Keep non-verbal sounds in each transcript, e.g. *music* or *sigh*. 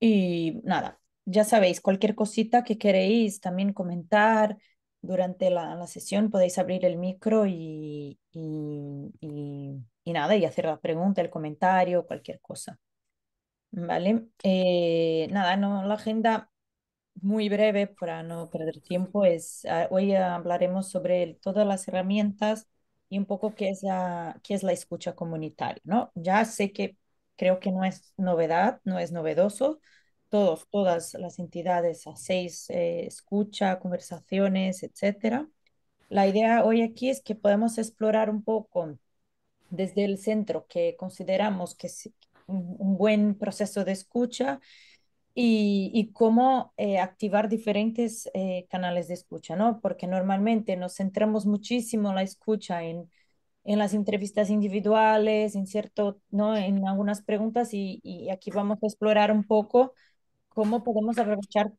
Y nada, ya sabéis, cualquier cosita que queréis también comentar durante la, sesión, podéis abrir el micro y, nada, y hacer la pregunta, el comentario, cualquier cosa. Vale, eh, nada, no, la agenda muy breve para no perder tiempo es, ah, hoy hablaremos sobre todas las herramientas y un poco qué es la, qué es la escucha comunitaria, ¿no? Ya sé que creo que no es novedad, no es novedoso. Todos, todas las entidades hacéis eh, escucha, conversaciones, etcétera. La idea hoy aquí es que podemos explorar un poco desde el centro que consideramos que es un buen proceso de escucha y, y cómo eh, activar diferentes eh, canales de escucha, ¿no? Porque normalmente nos centramos muchísimo la escucha en en las entrevistas individuales, en cierto, ¿no? en algunas preguntas y, aquí vamos a explorar un poco cómo podemos aprovechar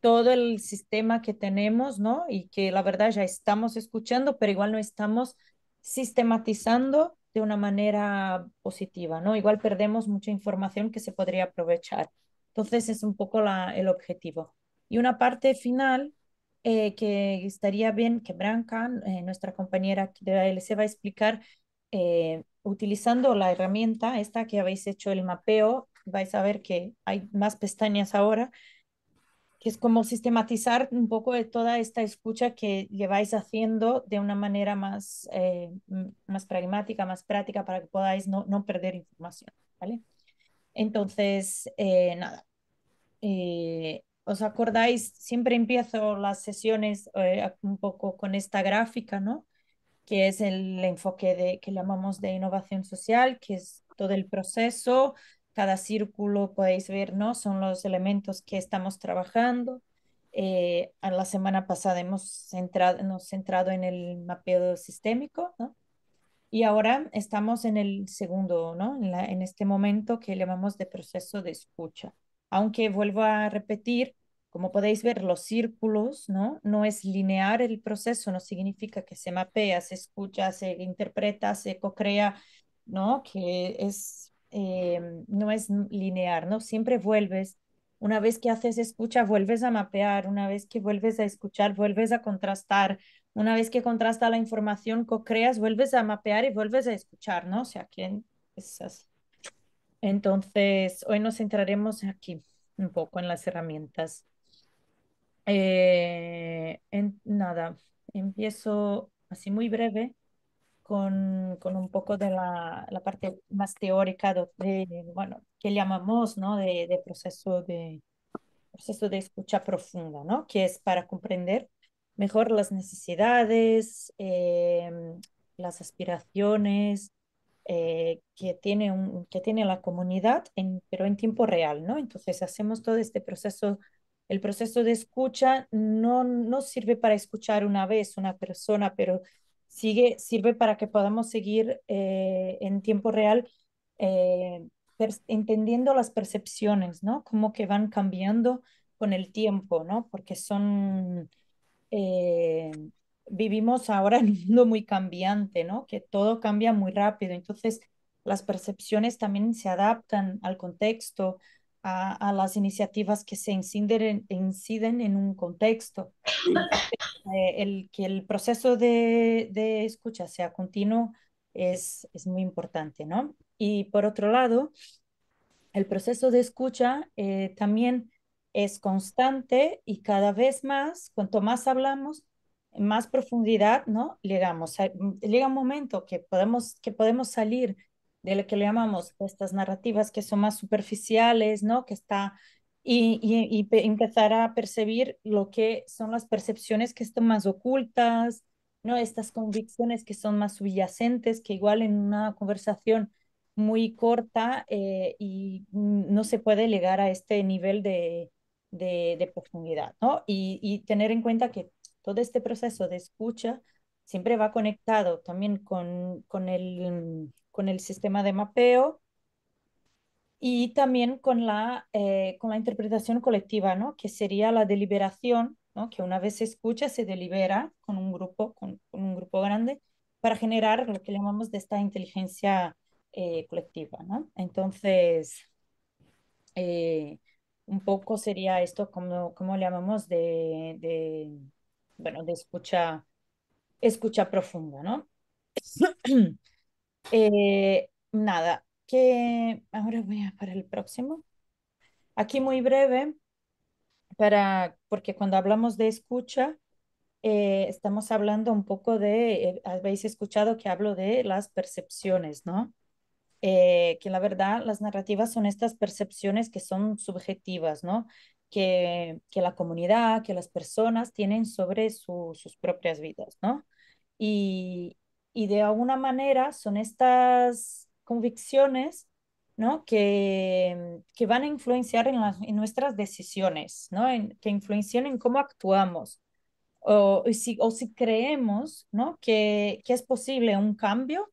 todo el sistema que tenemos, ¿no? Y que la verdad ya estamos escuchando, pero igual no estamos sistematizando de una manera positiva, ¿no? Igual perdemos mucha información que se podría aprovechar. Entonces es un poco la, el objetivo. Y una parte final eh, que estaría bien que Branca, eh, nuestra compañera de ALC, va a explicar eh, utilizando la herramienta esta que habéis hecho el mapeo, vais a ver que hay más pestañas ahora, que es como sistematizar un poco de toda esta escucha que lleváis haciendo de una manera más, más pragmática, más práctica, para que podáis no, no perder información, ¿vale? Entonces, nada, eh, ¿Os acordáis? Siempre empiezo las sesiones eh, un poco con esta gráfica, ¿no? Que es el enfoque de, que llamamos de innovación social, que es todo el proceso, cada círculo podéis ver, ¿no? Son los elementos que estamos trabajando. Eh, la semana pasada hemos centrado, nos centrado en el mapeo sistémico, ¿no? Y ahora estamos en el segundo, ¿no? en este momento que llamamos de proceso de escucha aunque vuelvo a repetir, como podéis ver, los círculos, ¿no? No es linear el proceso, no significa que se mapea, se escucha, se interpreta, se cocrea, ¿no? Que es, em, no es lineal, ¿no? Siempre vuelves. Una vez que haces escucha, vuelves a mapear. Una vez que vuelves a escuchar, vuelves a contrastar. Una vez que contrasta la información, cocreas, vuelves a mapear y vuelves a escuchar, ¿no? O sea, ¿quién es así? Entonces, hoy nos centraremos aquí un poco en las herramientas. Eh, en, nada, empiezo así muy breve con, un poco de la, parte más teórica de, bueno, que llamamos, ¿no? De, proceso de proceso de escucha profunda, ¿no? Que es para comprender mejor las necesidades, em, las aspiraciones, eh, que, tiene un, que tiene la comunidad, en, pero en tiempo real, ¿no? Entonces hacemos todo este proceso, el proceso de escucha no, no sirve para escuchar una vez una persona, pero sigue, sirve para que podamos seguir eh, en tiempo real eh, entendiendo las percepciones, ¿no? Cómo que van cambiando con el tiempo, ¿no? Porque son vivimos ahora en un mundo muy cambiante, ¿no? Que todo cambia muy rápido. Entonces, las percepciones también se adaptan al contexto, a, a las iniciativas que se inciden, inciden en un contexto. Eh, el, que el proceso de, de escucha sea continuo es, es, muy importante, ¿no? Y por otro lado, el proceso de escucha eh, también es constante y cada vez más, cuanto más hablamos, más profundidad, ¿no? Llegamos, mm, llega un momento que podemos, que podemos salir de lo que le llamamos estas narrativas que son más superficiales, ¿no? Que está, y, y, empezar a percibir lo que son las percepciones que están más ocultas, ¿no? Estas convicciones que son más subyacentes, que igual en una conversación muy corta eh, y no se puede llegar a este nivel de, de, de profundidad, ¿no? Y, y tener en cuenta que todo este proceso de escucha siempre va conectado también con, con, el, sistema de mapeo y también con la, eh, con la interpretación colectiva, ¿no? que sería la deliberación, que una vez se escucha, se delibera con un grupo, con, un grupo grande, para generar lo que llamamos de esta inteligencia eh, colectiva. Entonces, eh, un poco sería esto como, como llamamos de bueno, de escucha, escucha profunda, ¿no? *coughs* Eh, nada, que ahora voy a para el próximo. Aquí muy breve, para, porque cuando hablamos de escucha, eh, estamos hablando un poco de, eh, habéis escuchado que hablo de las percepciones, ¿no? que la verdad las narrativas son estas percepciones que son subjetivas, ¿no? que, la comunidad, que las personas tienen sobre sus propias vidas, ¿no? Y, de alguna manera son estas convicciones ¿no? Que, que, van a influenciar en, las, nuestras decisiones, ¿no? que influencian en cómo actuamos o, o, si, creemos ¿no? que, que, es posible un cambio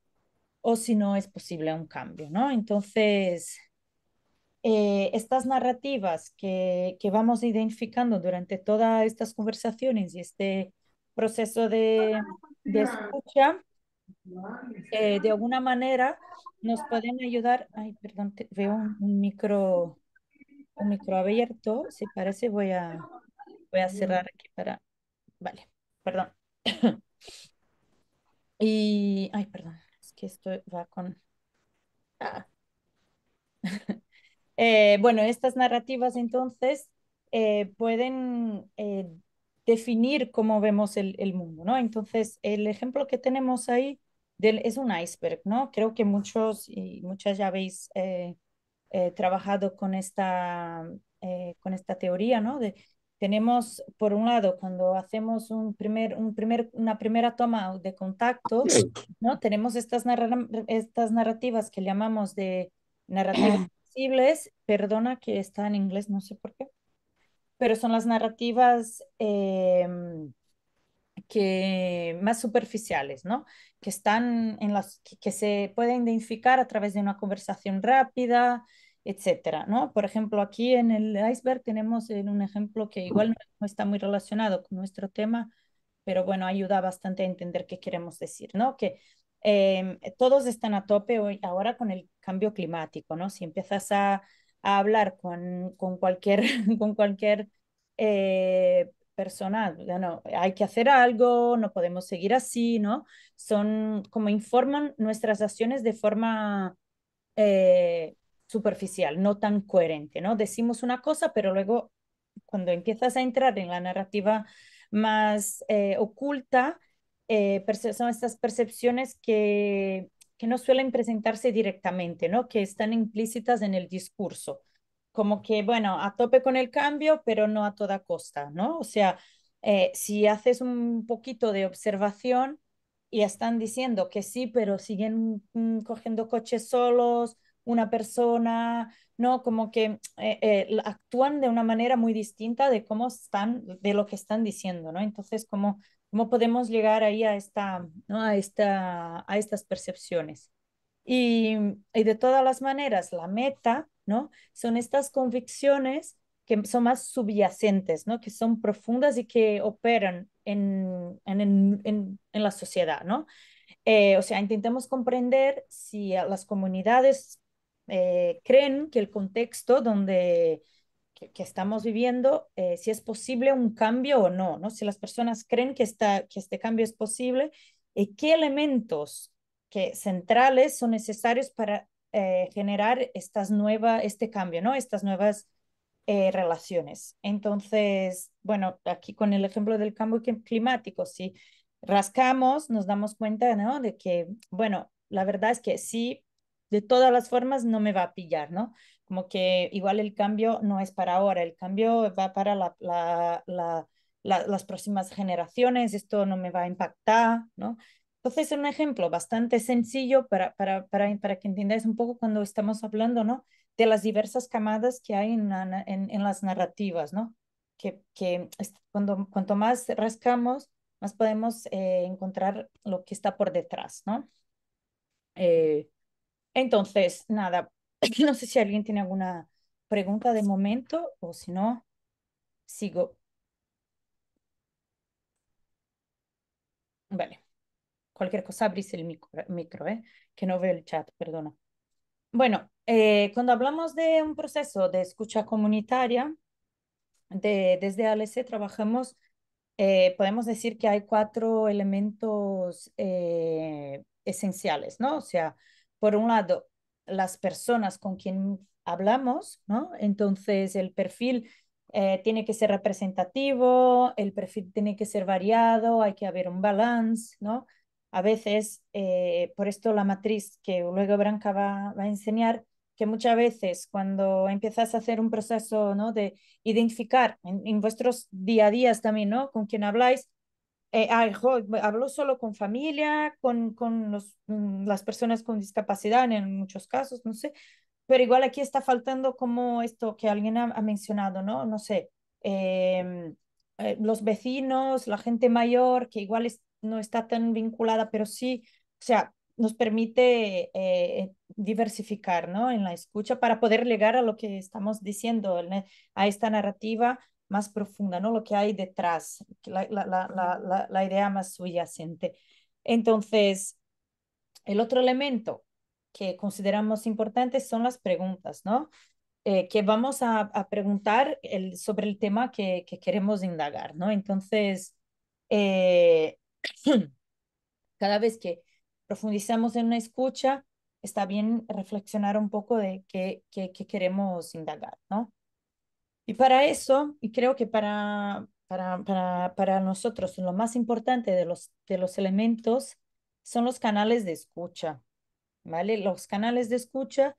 o si no es posible un cambio. ¿no? Entonces, eh, estas narrativas que, que, vamos identificando durante todas estas conversaciones y este proceso de, de ah, escucha, eh, de alguna manera nos pueden ayudar. Ay, perdón, veo un, micro un micro abierto. Si parece, voy a, voy a cerrar aquí para. Vale, perdón. *laughs* y. Ay, perdón, es que esto va con. Ah. *laughs* Eh, bueno, estas narrativas entonces eh, pueden eh, definir cómo vemos el, mundo, ¿no? Entonces, el ejemplo que tenemos ahí del, es un iceberg, ¿no? Creo que muchos y muchas ya habéis trabajado con esta, con esta teoría, ¿no? tenemos, por un lado, cuando hacemos un primer, un primer, una primera toma de contacto, ¿no? tenemos estas, estas narrativas que llamamos de narrativas perdona que está en inglés, no sé por qué, pero son las narrativas em, que más superficiales, ¿no? Que están en las que, se pueden identificar a través de una conversación rápida, etcétera, ¿no? Por ejemplo, aquí en el iceberg tenemos eh, un ejemplo que igual no está muy relacionado con nuestro tema, pero bueno, ayuda bastante a entender qué queremos decir, ¿no? Que Em, todos están a tope hoy, ahora con el cambio climático, ¿no? Si empiezas a, hablar con, con, cualquier, *laughs* con cualquier eh, persona, hay que hacer algo, no podemos seguir así, ¿no? Son como informan nuestras acciones de forma eh, superficial, no tan coherente, ¿no? Decimos una cosa, pero luego cuando empiezas a entrar en la narrativa más eh, oculta, eh, son estas percepciones que, que no suelen presentarse directamente, ¿no? que están implícitas en el discurso, como que, bueno, a tope con el cambio, pero no a toda costa, ¿no? O sea, eh, si haces un poquito de observación y están diciendo que sí, pero siguen mm, cogiendo coches solos, una persona, ¿no? Como que eh, actúan de una manera muy distinta de cómo están, de lo que están diciendo, ¿no? Entonces, como cómo podemos llegar ahí a, esta, a, esta, a estas percepciones. Y, de todas las maneras, la meta, ¿no? Son estas convicciones que son más subyacentes, ¿no? Que son profundas y que operan en, la sociedad, ¿no? Eh, o sea, intentemos comprender si las comunidades eh, creen que el contexto donde que, estamos viviendo, eh, si es posible un cambio o no, ¿no? Si las personas creen que, está que este cambio es posible, y eh, ¿qué elementos que centrales son necesarios para eh, generar estas nueva, este cambio, ¿no? Estas nuevas relaciones. Entonces, bueno, aquí con el ejemplo del cambio climático, si rascamos, nos damos cuenta, ¿no? De que, bueno, la verdad es que sí, de todas las formas no me va a pillar, ¿no? como que igual el cambio no es para ahora, el cambio va para la, la, las próximas generaciones, esto no me va a impactar, ¿no? Entonces, un ejemplo bastante sencillo para, para, para, para que entiendáis un poco cuando estamos hablando, ¿no? De las diversas camadas que hay en, en, las narrativas, ¿no? Que, que cuando, cuanto más rascamos, más podemos eh, encontrar lo que está por detrás, ¿no? Eh, entonces, nada, *laughs* No sé si alguien tiene alguna pregunta de momento o si no, sigo. Vale. Cualquier cosa abrís el micro, ¿eh? eh que no veo el chat, perdona. Bueno, eh, cuando hablamos de un proceso de escucha comunitaria, de, desde ALC trabajamos, eh, podemos decir que hay cuatro elementos esenciales, ¿no? O sea, por un lado, las personas con quien hablamos, ¿no? Entonces el perfil eh, tiene que ser representativo, el perfil tiene que ser variado, hay que haber un balance, ¿no? A veces, eh, por esto la matriz que luego Branca va, a enseñar, que muchas veces cuando empiezas a hacer un proceso ¿no? de identificar en, en vuestros día a días también, ¿no? Con quién habláis, eh, ay, hablo solo con familia, con, con los, mm, las personas con discapacidad en muchos casos, no sé, pero igual aquí está faltando como esto que alguien ha, mencionado, ¿no? No sé, em, eh, los vecinos, la gente mayor, que igual no está tan vinculada, pero sí, o sea, nos permite eh, diversificar, ¿no? En la escucha para poder llegar a lo que estamos diciendo, a esta narrativa más profunda, ¿no? Lo que hay detrás, la, la, la, la idea más subyacente. Entonces, el otro elemento que consideramos importante son las preguntas, ¿no? Eh, que vamos a, a preguntar el, sobre el tema que, que, queremos indagar, ¿no? Entonces, eh, *clears throat* cada vez que profundizamos en una escucha, está bien reflexionar un poco de qué, qué, qué queremos indagar, ¿no? Y para eso, y creo que para, para, nosotros lo más importante de los, de los elementos son los canales de escucha, ¿vale? Los canales de escucha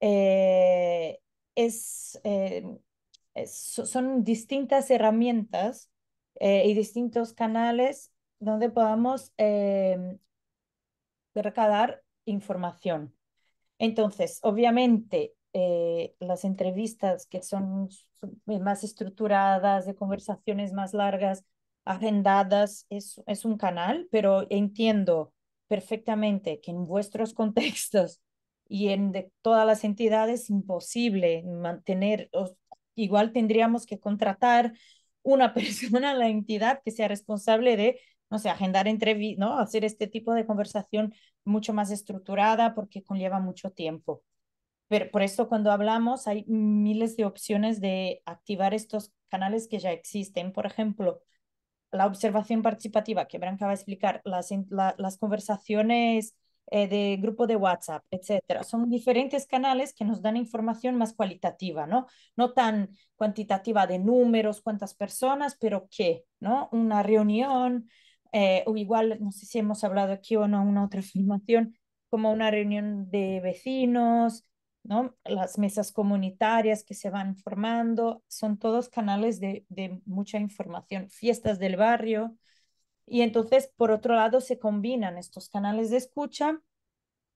eh, es, eh, son distintas herramientas eh, y distintos canales donde podamos recadar información. Entonces, obviamente, eh, las entrevistas que son más estructuradas, de conversaciones más largas, agendadas, es, un canal, pero entiendo perfectamente que en vuestros *laughs* contextos y en de todas las entidades es imposible mantener, igual tendríamos que contratar una *laughs* persona, la entidad que sea responsable de, no sé, agendar entrevistas, ¿no? hacer este tipo de conversación mucho más estructurada porque conlleva mucho tiempo por esto cuando hablamos hay miles de opciones de activar estos canales que ya existen. Por ejemplo, la observación participativa que Branca va a explicar, las, las conversaciones eh, de grupo de WhatsApp, etcétera. Son diferentes canales que nos dan información más cualitativa, ¿no? No tan cuantitativa de números, cuántas personas, pero qué, ¿no? Una reunión, eh, o igual, no sé si hemos hablado aquí o no, una otra *laughs* información como una reunión de vecinos, ¿no? Las mesas comunitarias que se van formando, son todos canales de, mucha información, fiestas del barrio. Y entonces, por otro lado, se combinan estos canales de escucha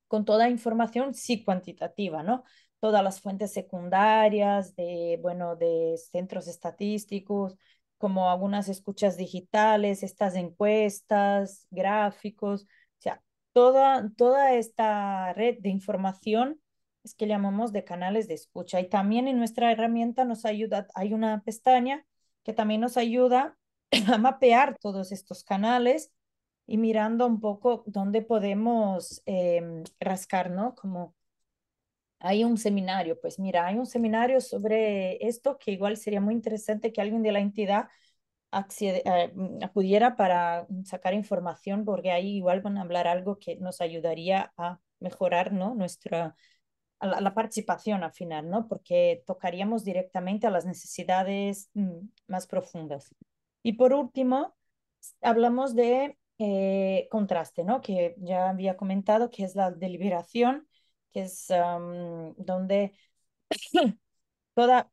con toda información sí cuantitativa, ¿no? Todas las fuentes secundarias de, bueno, de centros estadísticos, como algunas escuchas digitales, estas encuestas, gráficos, o sea, toda, toda esta red de información es que llamamos de canales de escucha. Y también en nuestra herramienta nos ayuda, hay una pestaña que también nos ayuda *coughs* a mapear todos estos canales y mirando un poco dónde podemos em, rascar, ¿no? Como hay un seminario, pues mira, hay un seminario sobre esto que igual sería muy interesante que alguien de la entidad eh, mm, acudiera para sacar información, porque ahí igual van a hablar algo que nos ayudaría a mejorar, ¿no? Nuestra a la, participación al final, ¿no? Porque tocaríamos directamente a las necesidades mm, más profundas. Y por último, hablamos de eh, contraste, ¿no? Que ya había comentado, que es la deliberación, que es donde *coughs* toda,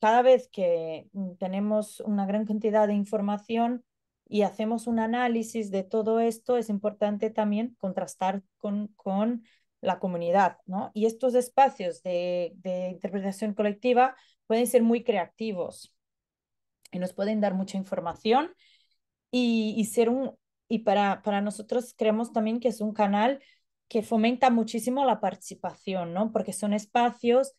cada vez que mm, tenemos una gran cantidad de información y hacemos un análisis de todo esto, es importante también contrastar con, con la comunidad, ¿no? Y estos espacios de, interpretación colectiva pueden ser muy creativos y nos pueden dar mucha información y, ser un, y para, para nosotros creemos también que es un canal que fomenta muchísimo la participación, ¿no? Porque son espacios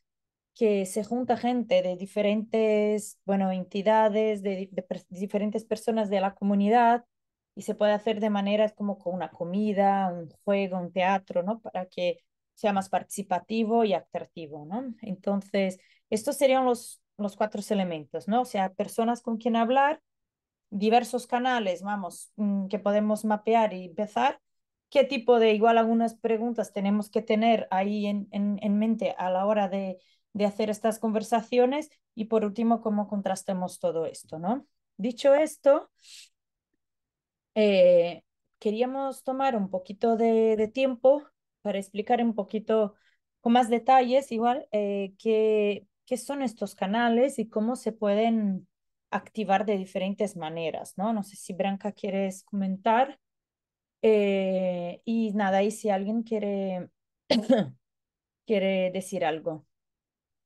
que se junta gente de diferentes, bueno, entidades, de diferentes personas de la comunidad y se puede hacer de maneras como con una comida, un juego, un teatro, ¿no? Para que sea más participativo y atractivo, ¿no? Entonces, estos serían los, los cuatro elementos, ¿no? O sea, personas con quien hablar, diversos canales, vamos, mm, que podemos mapear y empezar, qué tipo de, igual algunas preguntas tenemos que tener ahí en, en mente a la hora de, de hacer estas conversaciones y por último, cómo contrastemos todo esto, ¿no? Dicho esto, eh, queríamos tomar un poquito de, tiempo para explicar un poquito con más detalles igual eh, qué, son estos canales y cómo se pueden activar de diferentes maneras, ¿no? No sé si Branca quieres comentar. Eh, y nada, y si alguien quiere, *coughs* quiere decir algo,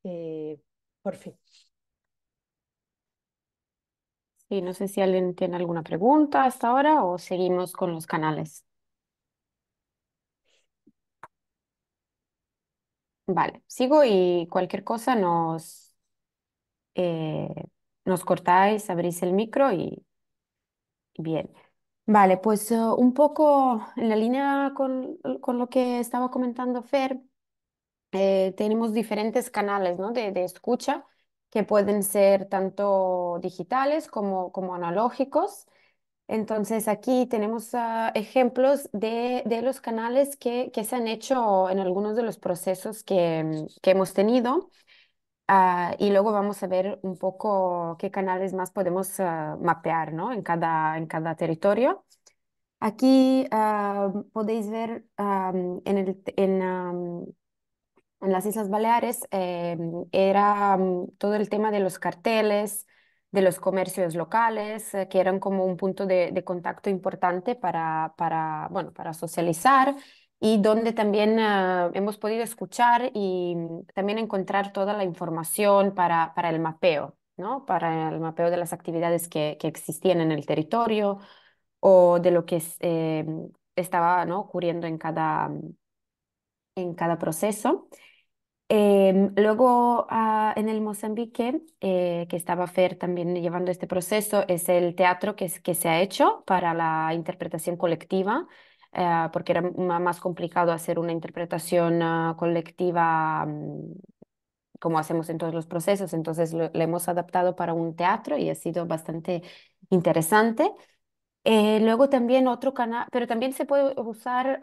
eh, por no sé si alguien tiene alguna pregunta hasta ahora o seguimos con los canales. Vale, sigo y cualquier cosa nos, eh, nos cortáis, abrís el micro y bien. Vale, pues eh, un poco en la línea con, lo que estaba comentando Fer, eh, tenemos diferentes canales, ¿no? de escucha que pueden ser tanto digitales como, como analógicos. Entonces aquí tenemos ah, ejemplos de, de, los canales que, que, se han hecho en algunos de los procesos que, mm, que hemos tenido. Ah, y luego vamos a ver un poco qué canales más podemos ah, mapear ¿no? en, cada, en cada territorio. Aquí podéis ver en, el, en, en las Islas Baleares eh, era mm, todo el tema de los carteles, de los comercios locales, eh, que eran como un punto de, contacto importante para, para, bueno, para socializar y donde también ah, hemos podido escuchar y mm, también encontrar toda la información para, para el mapeo, ¿no? Para el mapeo de las actividades que, que existían en el territorio o de lo que eh, estaba ¿no? ocurriendo en cada, mm, en cada proceso. Em, luego, ah, en el Mozambique, eh, que estaba Fer también llevando este proceso, es el teatro que, que se ha hecho para la interpretación colectiva, eh, porque era más complicado hacer una interpretación ah, colectiva mm, como hacemos en todos los procesos. Entonces, lo hemos adaptado para un teatro y ha sido bastante interesante. Eh, luego también otro canal, pero también se puede usar,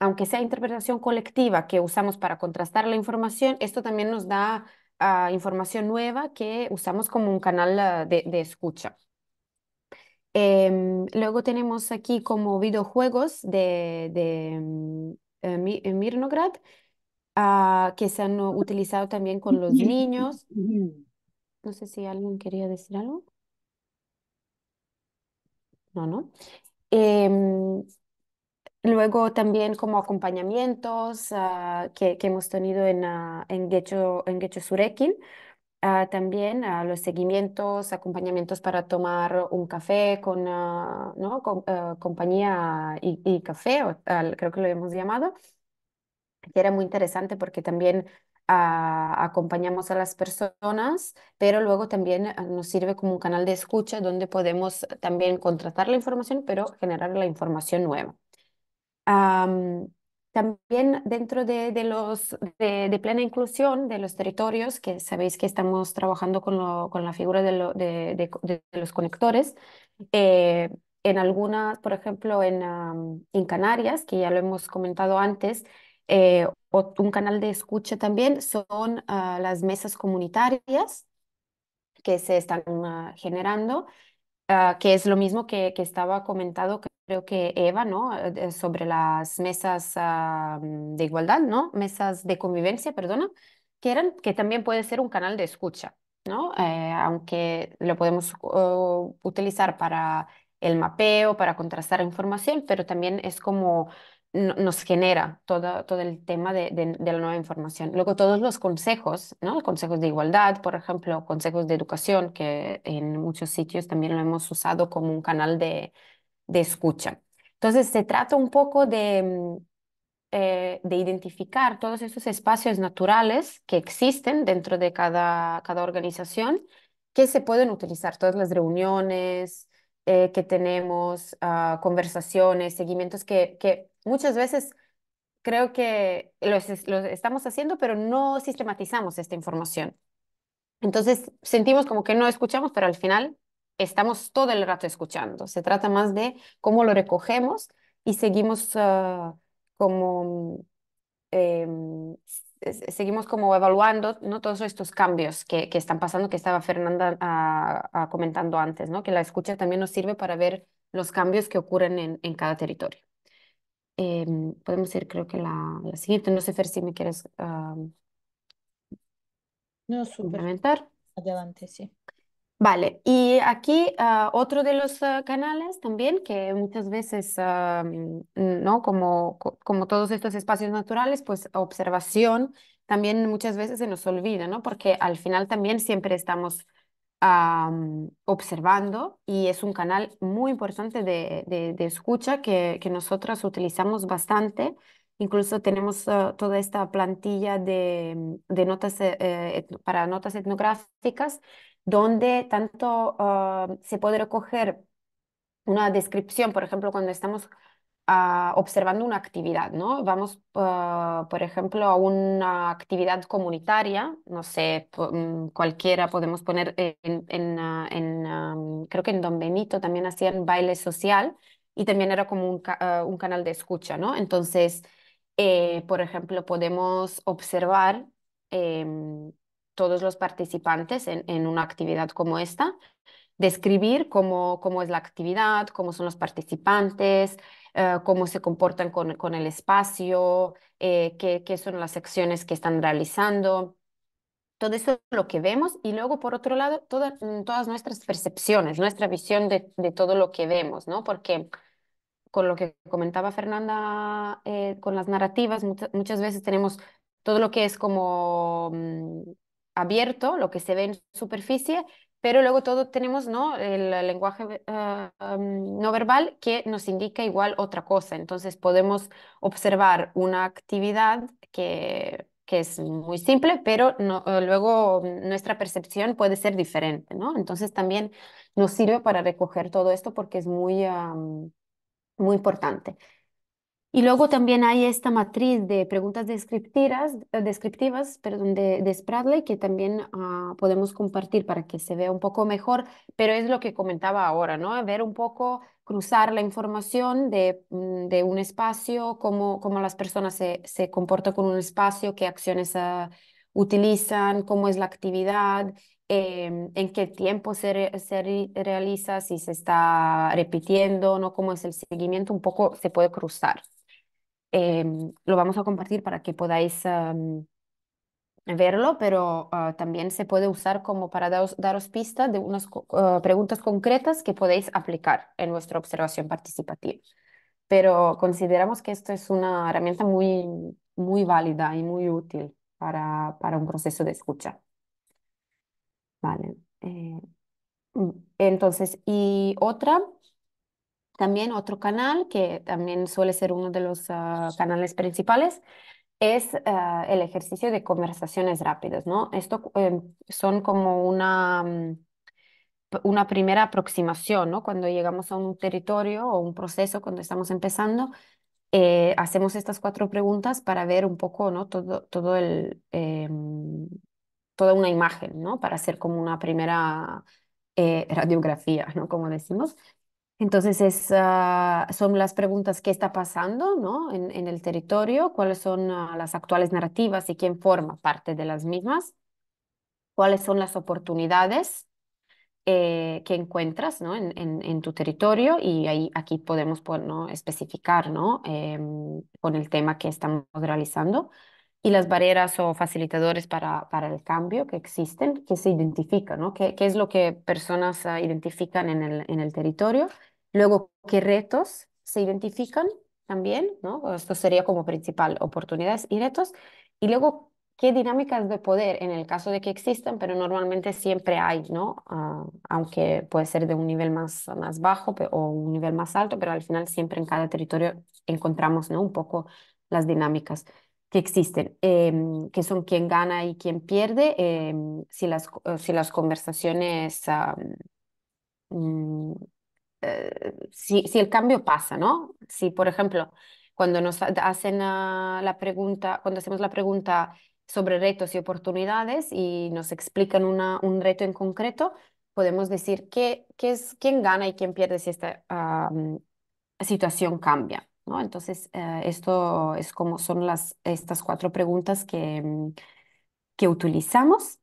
aunque sea interpretación colectiva que usamos para contrastar la información, esto también nos da ah, información nueva que usamos como un canal ah, de, de, escucha. Em, luego tenemos aquí como videojuegos de, de mm, eh, eh, Mirnograd ah, que se han utilizado también con los niños. No sé si alguien quería decir algo. ¿no? Em, luego también como acompañamientos ah, que, hemos tenido en, ah, en Gecho, en Surekin, ah, también los seguimientos, acompañamientos para tomar un café con, ¿no? con compañía y, café, creo que lo hemos llamado, que era muy interesante porque también acompañamos a las personas, pero luego también eh, nos sirve como un canal de escucha donde podemos también contratar la información, pero generar la información nueva. también dentro de, de los de, plena inclusión de los territorios, que sabéis que estamos trabajando con, lo, con la figura de, los conectores, eh, en algunas, por ejemplo, en, en Canarias, que ya lo hemos comentado antes, eh, un canal de escucha también son ah, las mesas comunitarias que se están ah, generando, ah, que es lo mismo que, que estaba comentado, creo que Eva, ¿no? Eh, sobre las mesas mm, de igualdad, ¿no? Mesas de convivencia, perdona, que, eran, que también puede ser un canal de escucha, ¿no? Eh, aunque lo podemos utilizar para el mapeo, para contrastar información, pero también es como nos genera todo, todo el tema de, la nueva información. Luego todos los consejos, ¿no? consejos de igualdad, por ejemplo, consejos de educación, que en muchos sitios también lo hemos usado como un canal de, escucha. Entonces se trata un poco de, mm, eh, de identificar todos esos espacios naturales que existen dentro de cada, cada organización que se pueden utilizar, todas las reuniones eh, que tenemos, ah, conversaciones, seguimientos que, que Muchas veces creo que lo estamos haciendo, pero no sistematizamos esta información. Entonces sentimos como que no escuchamos, pero al final estamos todo el rato escuchando. Se trata más de cómo lo recogemos y seguimos ah, como... Em, seguimos como evaluando ¿no? todos estos cambios que, que están pasando, que estaba Fernanda a ah, ah, comentando antes, ¿no? que la escucha también nos sirve para ver los cambios que ocurren en, en cada territorio. Em, podemos ir, creo que la, la, siguiente. No sé, Fer, si me quieres no, complementar. Adelante, sí. Vale, y aquí ah, otro de los ah, canales también que muchas veces, ¿no? Como, como todos estos espacios naturales, pues observación también muchas veces se nos olvida, ¿no? Porque al final también siempre estamos observando y es un canal muy importante de, escucha que, que nosotras utilizamos bastante. Incluso tenemos ah, toda esta plantilla de, mm, notas eh, eh, para notas etnográficas donde tanto ah, se puede recoger una descripción, por ejemplo, cuando estamos observando una actividad, ¿no? Vamos, eh, por ejemplo, a una actividad comunitaria, no sé, mm, cualquiera podemos poner en, ah, creo que en Don Benito también hacían baile social y también era como un, eh, canal de escucha, ¿no? Entonces, eh, por ejemplo, podemos observar em, todos los participantes en, una actividad como esta describir cómo, cómo es la actividad, cómo son los participantes, eh, cómo se comportan con, con el espacio, eh, qué, son las acciones que están realizando. Todo eso es lo que vemos y luego, por otro lado, mm, todas nuestras percepciones, nuestra visión de, de, todo lo que vemos, ¿no? Porque con lo que comentaba Fernanda, eh, con las narrativas, muchas, veces tenemos todo lo que es como... Mm, abierto, lo que se ve en superficie, pero luego todo tenemos ¿no? el lenguaje ah, no verbal que nos indica igual otra cosa. Entonces podemos observar una actividad que, es muy simple, pero eh, luego nuestra percepción puede ser diferente. ¿no? Entonces también nos sirve para recoger todo esto porque es muy, muy importante. Y luego también hay esta matriz de preguntas eh, descriptivas, descriptivas de, de Spradley que también ah, podemos compartir para que se vea un poco mejor, pero es lo que comentaba ahora, ¿no? Ver un poco, cruzar la información mm, de, un espacio, cómo, cómo las personas se, comportan con un espacio, qué acciones ah, utilizan, cómo es la actividad, em, en qué tiempo se, realiza, si se está repitiendo, ¿no? Cómo es el seguimiento, un poco se puede cruzar. Em, lo vamos a compartir para que podáis em, verlo, pero ah, también se puede usar como para daros pista de unas ah, preguntas concretas que podéis aplicar en vuestra observación participativa. Pero consideramos que esto es una herramienta muy, muy válida y muy útil para, para un proceso de escucha. Vale. Eh, mm, entonces, y otra también otro canal, que también suele ser uno de los ah, canales principales, es ah, el ejercicio de conversaciones rápidas, ¿no? Esto eh, son como una, mm, una primera aproximación, ¿no? Cuando llegamos a un territorio o un proceso, cuando estamos empezando, eh, hacemos estas cuatro preguntas para ver un poco, ¿no? Todo, todo el, em, toda una imagen, ¿no? Para hacer como una primera eh, *laughs* radiografía, ¿no? Como decimos. Entonces, es, ah, son las preguntas qué está pasando ¿no? en, en el territorio, cuáles son ah, las actuales narrativas y quién forma parte de las mismas, cuáles son las oportunidades eh, que encuentras ¿no? en, en, tu territorio y ahí, aquí podemos pues, ¿no? especificar ¿no? Em, con el tema que estamos realizando y las barreras o facilitadores para, para el cambio que existen, que se identifica? ¿no? ¿Qué, qué es lo que personas ah, identifican en el, en el territorio? Luego, ¿qué retos se identifican también? ¿no? Esto sería como principal, oportunidades y retos. Y luego, ¿qué dinámicas de poder en el caso de que existan? Pero normalmente siempre hay, ¿no? Ah, aunque puede ser de un nivel más, más bajo o un nivel más alto, pero al final siempre en cada territorio encontramos, ¿no? Un poco las dinámicas que existen, em, que son quién gana y quién pierde, em, si, las, si las conversaciones... Mm, eh, si, el cambio pasa, ¿no? Si, por ejemplo, cuando nos hacen la pregunta, cuando hacemos la pregunta sobre retos y oportunidades y nos explican una, un reto en concreto, podemos decir qué, qué es, quién gana y quién pierde si esta situación cambia. ¿no? Entonces, eh, esto es como son las, estas cuatro preguntas que, que utilizamos.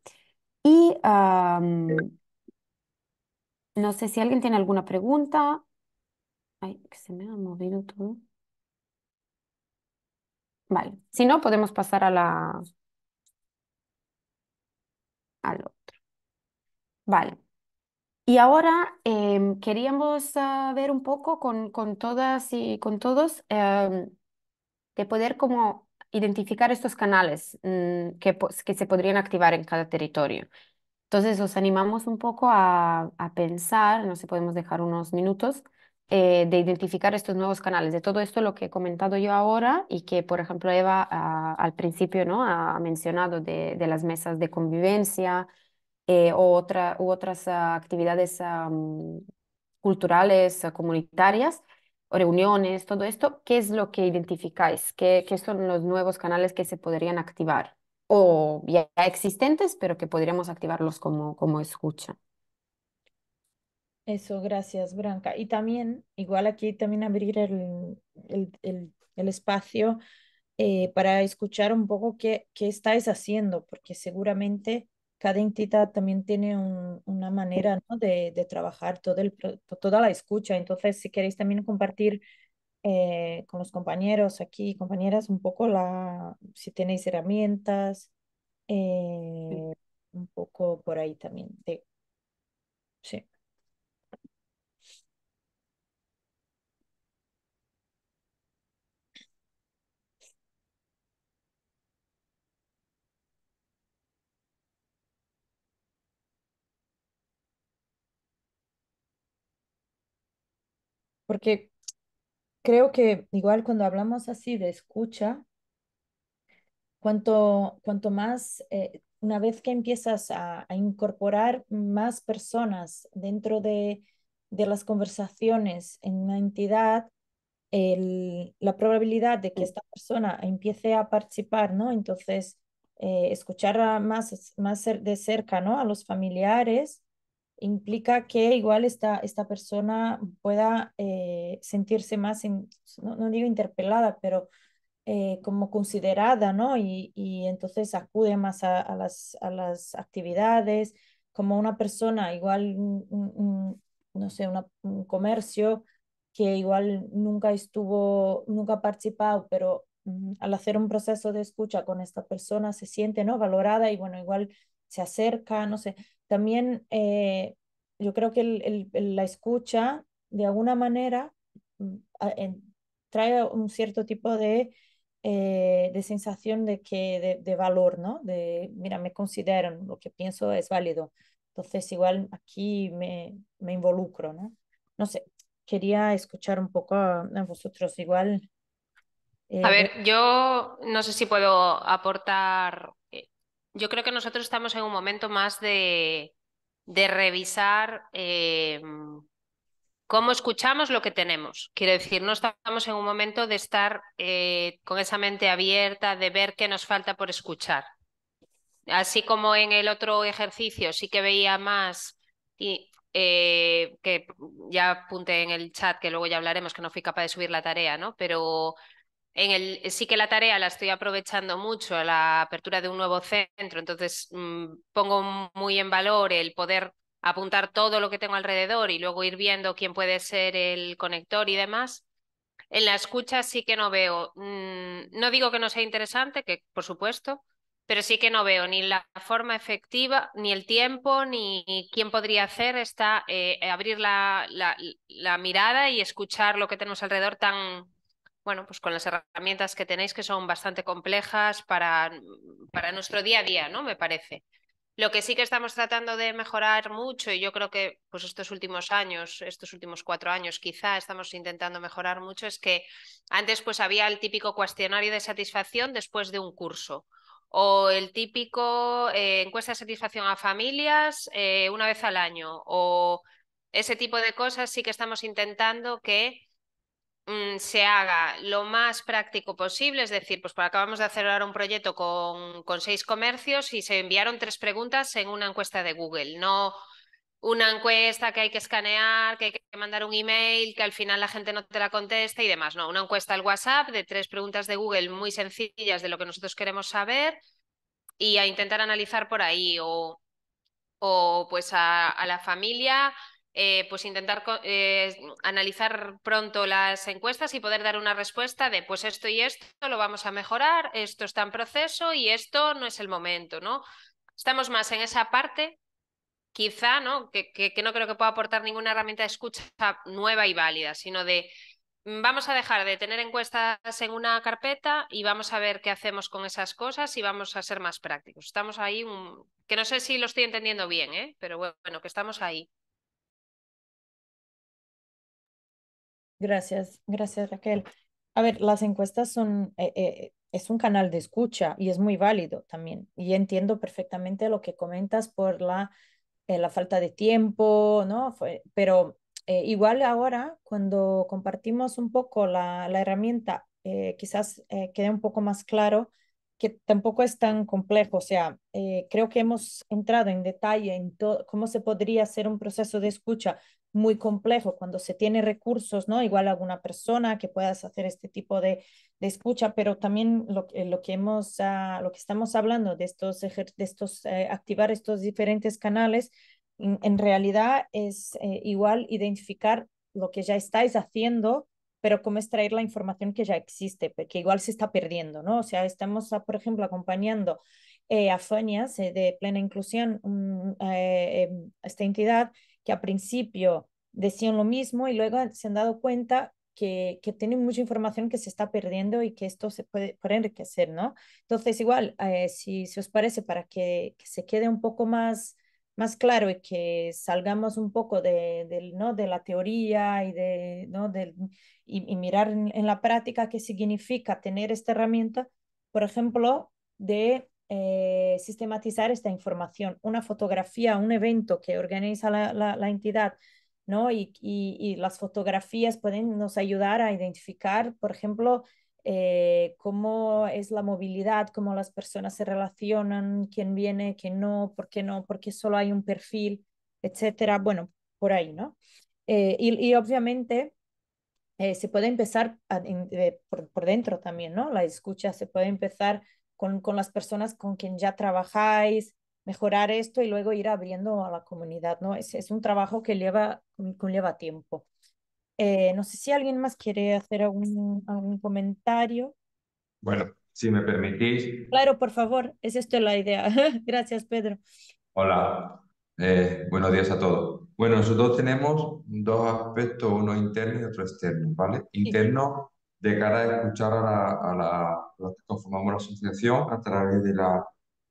Y no sé si alguien tiene alguna pregunta. Ay, que se me ha movido todo. Vale, si no, podemos pasar a la... al otro. Vale. Y ahora em, queríamos ver un poco con, con, todas y con todos em, de poder como identificar estos canales mm, que, que se podrían activar en cada territorio. Entonces os animamos un poco a, pensar, no sé, podemos dejar unos minutos, eh, de identificar estos nuevos canales, de todo esto lo que he comentado yo ahora y que, por ejemplo, Eva ah, al principio ¿no? ha mencionado de, las mesas de convivencia eh, otra, u otras ah, actividades ah, mm, culturales, comunitarias, reuniones, todo esto, ¿qué es lo que identificáis? ¿Qué son los nuevos canales que se podrían activar? o ya existentes, pero que podríamos activarlos como, como escucha. Eso, gracias, Branca. Y también, igual aquí también abrir el, espacio eh, para escuchar un poco qué, qué estáis haciendo, porque seguramente cada entidad también tiene una manera de, trabajar el, toda la escucha. Entonces, si queréis también compartir eh, con los compañeros aquí, compañeras, un poco la, si tenéis herramientas, eh, un poco por ahí también. sí. Porque creo que igual cuando hablamos así de escucha, cuanto, cuanto más, eh, una vez que empiezas a, incorporar más personas dentro de, de, las conversaciones en una entidad, el, la probabilidad de que esta persona empiece a participar, ¿no? Entonces, eh, escuchar más, más de cerca, ¿no? A los familiares implica que igual esta, esta persona pueda eh, sentirse más, no, digo interpelada, pero eh, como considerada, ¿no? Y, entonces acude más a, las, a, las, actividades, como una persona, igual, no sé, un comercio que igual nunca estuvo, nunca ha participado, pero mm, al hacer un proceso de escucha con esta persona se siente, ¿no? Valorada y bueno, igual se acerca, no sé también eh, yo creo que la escucha de alguna manera mm, trae un cierto tipo de, eh, sensación de, que, de, valor, ¿no? De, mira, me consideran, lo que pienso es válido. Entonces, igual aquí me, me involucro, ¿no? No sé, quería escuchar un poco a, vosotros igual. a eh, ver, yo no sé si puedo aportar yo creo que nosotros estamos en un momento más de, de revisar eh, cómo escuchamos lo que tenemos. Quiero decir, no estamos en un momento de estar eh, con esa mente abierta, de ver qué nos falta por escuchar. Así como en el otro ejercicio sí que veía más y eh, que ya apunté en el chat que luego ya hablaremos que no fui capaz de subir la tarea, ¿no? Pero en el, sí que la tarea la estoy aprovechando mucho, la apertura de un nuevo centro, entonces mm, pongo muy en valor el poder apuntar todo lo que tengo alrededor y luego ir viendo quién puede ser el conector y demás. En la escucha sí que no veo, mm, no digo que no sea interesante, que por supuesto, pero sí que no veo ni la forma efectiva, ni el tiempo, ni quién podría hacer esta, eh, abrir la, la mirada y escuchar lo que tenemos alrededor tan, bueno, pues con las herramientas que tenéis que son bastante complejas para, mm, para nuestro día a día, ¿no? Me parece. Lo que sí que estamos tratando de mejorar mucho, y yo creo que pues estos últimos años, estos últimos cuatro años quizá, estamos intentando mejorar mucho, es que antes pues había el típico cuestionario de satisfacción después de un curso, o el típico eh, encuesta de satisfacción a familias eh, una vez al año, o ese tipo de cosas sí que estamos intentando que Mm, se haga lo más práctico posible, es decir, pues, pues acabamos de hacer ahora un proyecto con, con, seis comercios y se enviaron tres preguntas en una encuesta de Google, no una encuesta que hay que escanear, que hay que mandar un email, que al final la gente no te la conteste y demás, no, una encuesta al WhatsApp de tres preguntas de Google muy sencillas de lo que nosotros queremos saber y a intentar analizar por ahí o, o pues a la familia eh, pues intentar eh, analizar pronto las encuestas y poder dar una respuesta de pues esto y esto lo vamos a mejorar, esto está en proceso y esto no es el momento, ¿no? Estamos más en esa parte, quizá, ¿no? Que, que, no creo que pueda aportar ninguna herramienta de escucha nueva y válida, sino de mm, vamos a dejar de tener encuestas en una carpeta y vamos a ver qué hacemos con esas cosas y vamos a ser más prácticos. Estamos ahí, un... Mm, que no sé si lo estoy entendiendo bien, ¿eh? pero bueno, que estamos ahí. Gracias, gracias Raquel. A ver, las encuestas son, eh, eh, es un canal de escucha y es muy válido también. Y entiendo perfectamente lo que comentas por la, eh, la falta de tiempo, ¿no? pero igual ahora, cuando compartimos un poco la, la herramienta, quizás quede un poco más claro que tampoco es tan complejo. O sea, creo que hemos entrado en detalle en cómo se podría hacer un proceso de escucha, muy complejo cuando se tiene recursos, ¿no? Igual alguna persona que puedas hacer este tipo de, de escucha, pero también lo, eh, lo que hemos, ah, lo que estamos hablando de estos, de estos eh, activar estos diferentes canales, en, realidad es eh, igual identificar lo que ya estáis haciendo, pero cómo extraer la información que ya existe, porque igual se está perdiendo, ¿no? O sea, estamos, ah, por ejemplo, acompañando a FONIAS de Plena Inclusión, em, esta entidad, que a principio decían lo mismo y luego se han dado cuenta que, tienen mucha información que se está perdiendo y que esto se puede, puede enriquecer, ¿no? Entonces, igual, eh, si, se os parece, para que, se quede un poco más, más claro y que salgamos un poco de, ¿no? de la teoría y, de, ¿no? y, mirar en la práctica qué significa tener esta herramienta, por ejemplo, de eh, sistematizar esta información, una fotografía, un evento que organiza la, la, entidad, ¿no? Y, y, las fotografías pueden nos ayudar a identificar, por ejemplo, eh, cómo es la movilidad, cómo las personas se relacionan, quién viene, quién no, por qué no, por qué solo hay un perfil, etcétera. Bueno, por ahí, ¿no? Eh, y, y, obviamente se puede empezar por, por, dentro también, ¿no? La escucha se puede empezar con, las personas con quien ya trabajáis, mejorar esto y luego ir abriendo a la comunidad, ¿no? Es, es un trabajo que lleva, tiempo. Eh, no sé si alguien más quiere hacer algún, comentario. Bueno, si me permitís. Claro, por favor, es esto la idea. *laughs* Gracias, Pedro. Hola, eh, buenos días a todos. Bueno, nosotros tenemos dos aspectos, uno interno y otro externo, ¿vale? Interno de cara a escuchar a, la, los que conformamos la asociación a través de la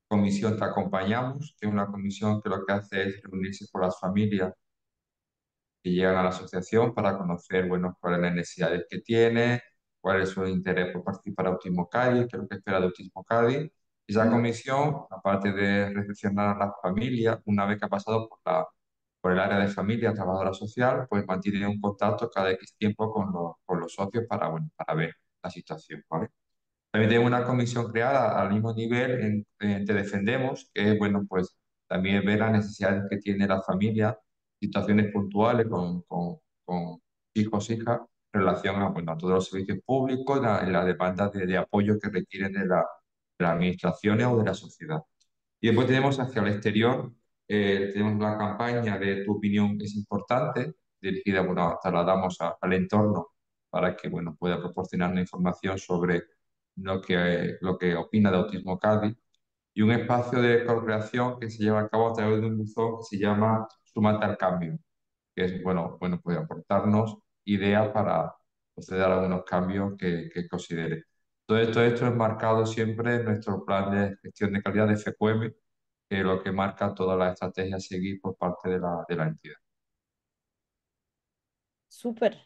comisión Te Acompañamos, que es una comisión que lo que hace es reunirse con las familias que llegan a la asociación para conocer, bueno, cuáles las necesidades que tiene, cuál es su interés por participar en Autismo Cádiz, qué es lo que espera de Autismo Cádiz. esa mm. comisión, aparte de recepcionar a las familias, una vez que ha pasado por la por el área de familia, trabajadora social, pues mantiene un contacto cada X tiempo con los, con los socios para, bueno, para ver la situación, ¿vale? También tenemos una comisión creada al mismo nivel en, Te Defendemos, que es, bueno, pues también ver las necesidades que tiene la familia, situaciones puntuales con, con, con hijos, hijas, en relación a, bueno, todos los servicios públicos, la, las demandas de, apoyo que requieren de, la, de las administraciones o de la sociedad. Y después tenemos hacia el exterior eh, tenemos la campaña de Tu opinión es importante, dirigida, bueno, hasta la damos al entorno para que, bueno, pueda proporcionarnos información sobre lo que, lo que opina de Autismo Cádiz. Y un espacio de co que se lleva a cabo a través de un buzón que se llama Sumate al Cambio, que es, bueno, bueno puede aportarnos ideas para proceder a algunos cambios que, que considere. Todo esto, esto es marcado siempre en nuestro plan de gestión de calidad de FQM, que lo que marca toda la estrategia a seguir por parte de la, de la entidad. Súper,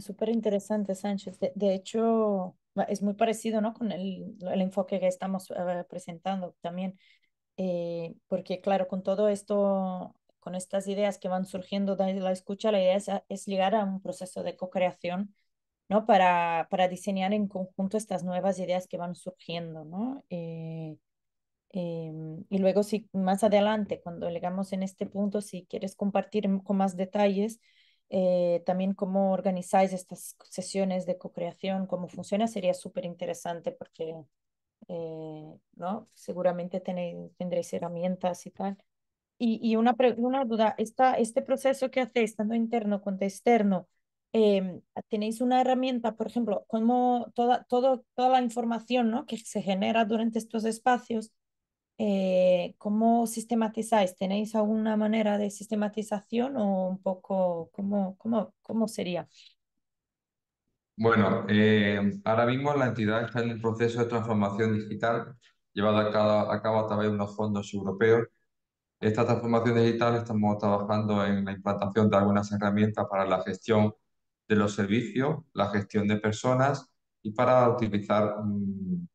súper interesante, Sánchez. De, hecho, es muy parecido ¿no? con el, enfoque que estamos eh, presentando también, eh, porque claro, con todo esto, con estas ideas que van surgiendo desde la escucha, la idea es, es llegar a un proceso de co-creación. ¿no? Para, para diseñar en conjunto estas nuevas ideas que van surgiendo, ¿no? Eh, Em, y luego, si más adelante, cuando llegamos en este punto, si quieres compartir con más detalles, eh, también cómo organizáis estas sesiones de co-creación, cómo funciona, sería súper interesante porque eh, ¿no? seguramente tenéis, tendréis herramientas y tal. Y, y una, una duda, esta, este proceso que hacéis, tanto interno como externo, em, tenéis una herramienta, por ejemplo, como toda, todo, toda la información ¿no? que se genera durante estos espacios, eh, ¿cómo sistematizáis? ¿Tenéis alguna manera de sistematización o un poco, cómo, cómo, cómo sería? Bueno, eh, ahora mismo la entidad está en el proceso de transformación digital llevado a, cabo a través de unos fondos europeos. Esta transformación digital estamos trabajando en la implantación de algunas herramientas para la gestión de los servicios, la gestión de personas y para utilizar mm,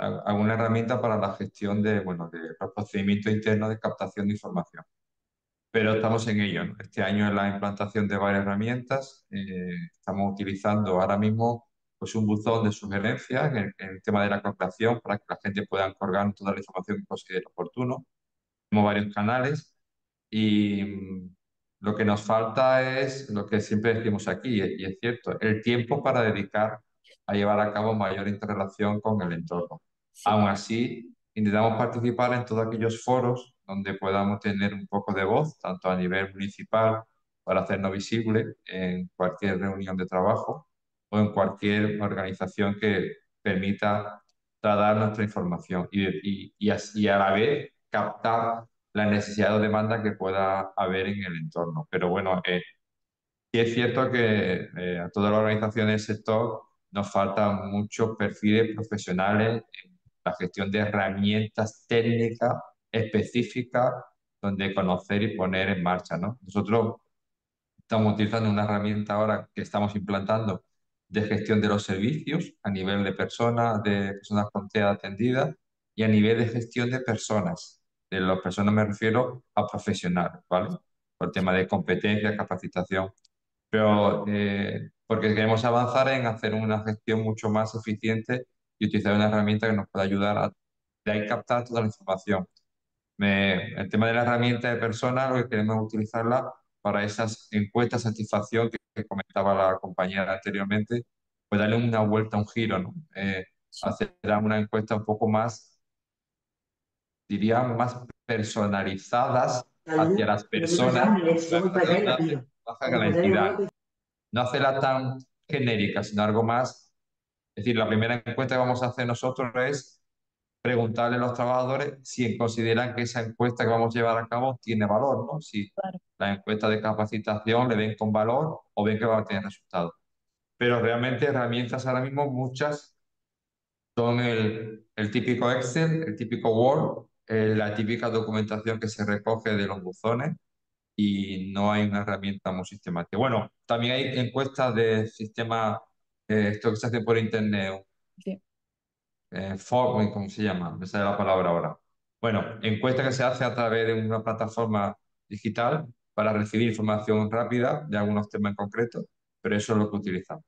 alguna herramienta para la gestión de, bueno, de los procedimientos internos de captación de información. Pero estamos en ello. Este año en la implantación de varias herramientas. Eh, estamos utilizando ahora mismo pues, un buzón de sugerencias en el, tema de la captación para que la gente pueda colgar toda la información que considere oportuno. Tenemos varios canales y mm, lo que nos falta es lo que siempre decimos aquí, y es cierto, el tiempo para dedicar a llevar a cabo mayor interrelación con el entorno. Aún así, intentamos participar en todos aquellos foros donde podamos tener un poco de voz, tanto a nivel municipal, para hacernos visible en cualquier reunión de trabajo o en cualquier organización que permita dar nuestra información y, y, a la vez captar la necesidad o demanda que pueda haber en el entorno. Pero bueno, eh, sí es cierto que eh, a todas las organizaciones del sector nos faltan muchos perfiles profesionales la gestión de herramientas técnicas específicas donde conocer y poner en marcha. ¿no? Nosotros estamos utilizando una herramienta ahora que estamos implantando de gestión de los servicios a nivel de personas, de personas con TEA atendidas y a nivel de gestión de personas. De las personas me refiero a profesionales, ¿vale? Por el tema de competencia, capacitación. Pero eh, porque queremos avanzar en hacer una gestión mucho más eficiente y utilizar una herramienta que nos pueda ayudar a de ahí captar toda la información. el tema de la herramienta de persona, lo que queremos utilizarla para esas encuestas de satisfacción que, comentaba la compañera anteriormente, pues darle una vuelta, un giro, ¿no? Eh, hacer una encuesta un poco más, diría, más personalizadas hacia las personas la No hacerla tan genérica, sino algo más es decir, la primera encuesta que vamos a hacer nosotros es preguntarle a los trabajadores si consideran que esa encuesta que vamos a llevar a cabo tiene valor, ¿no? Si la encuesta de capacitación le ven con valor o ven que va a tener resultados. Pero realmente herramientas ahora mismo muchas son el, típico Excel, el típico Word, eh, la típica documentación que se recoge de los buzones y no hay una herramienta muy sistemática. Bueno, también hay encuestas de sistema eh, esto que se hace por internet. Sí. Eh, ¿cómo se llama? Me sale la palabra ahora. Bueno, encuesta que se hace a través de una plataforma digital para recibir información rápida de algunos temas en concreto, pero eso es lo que utilizamos.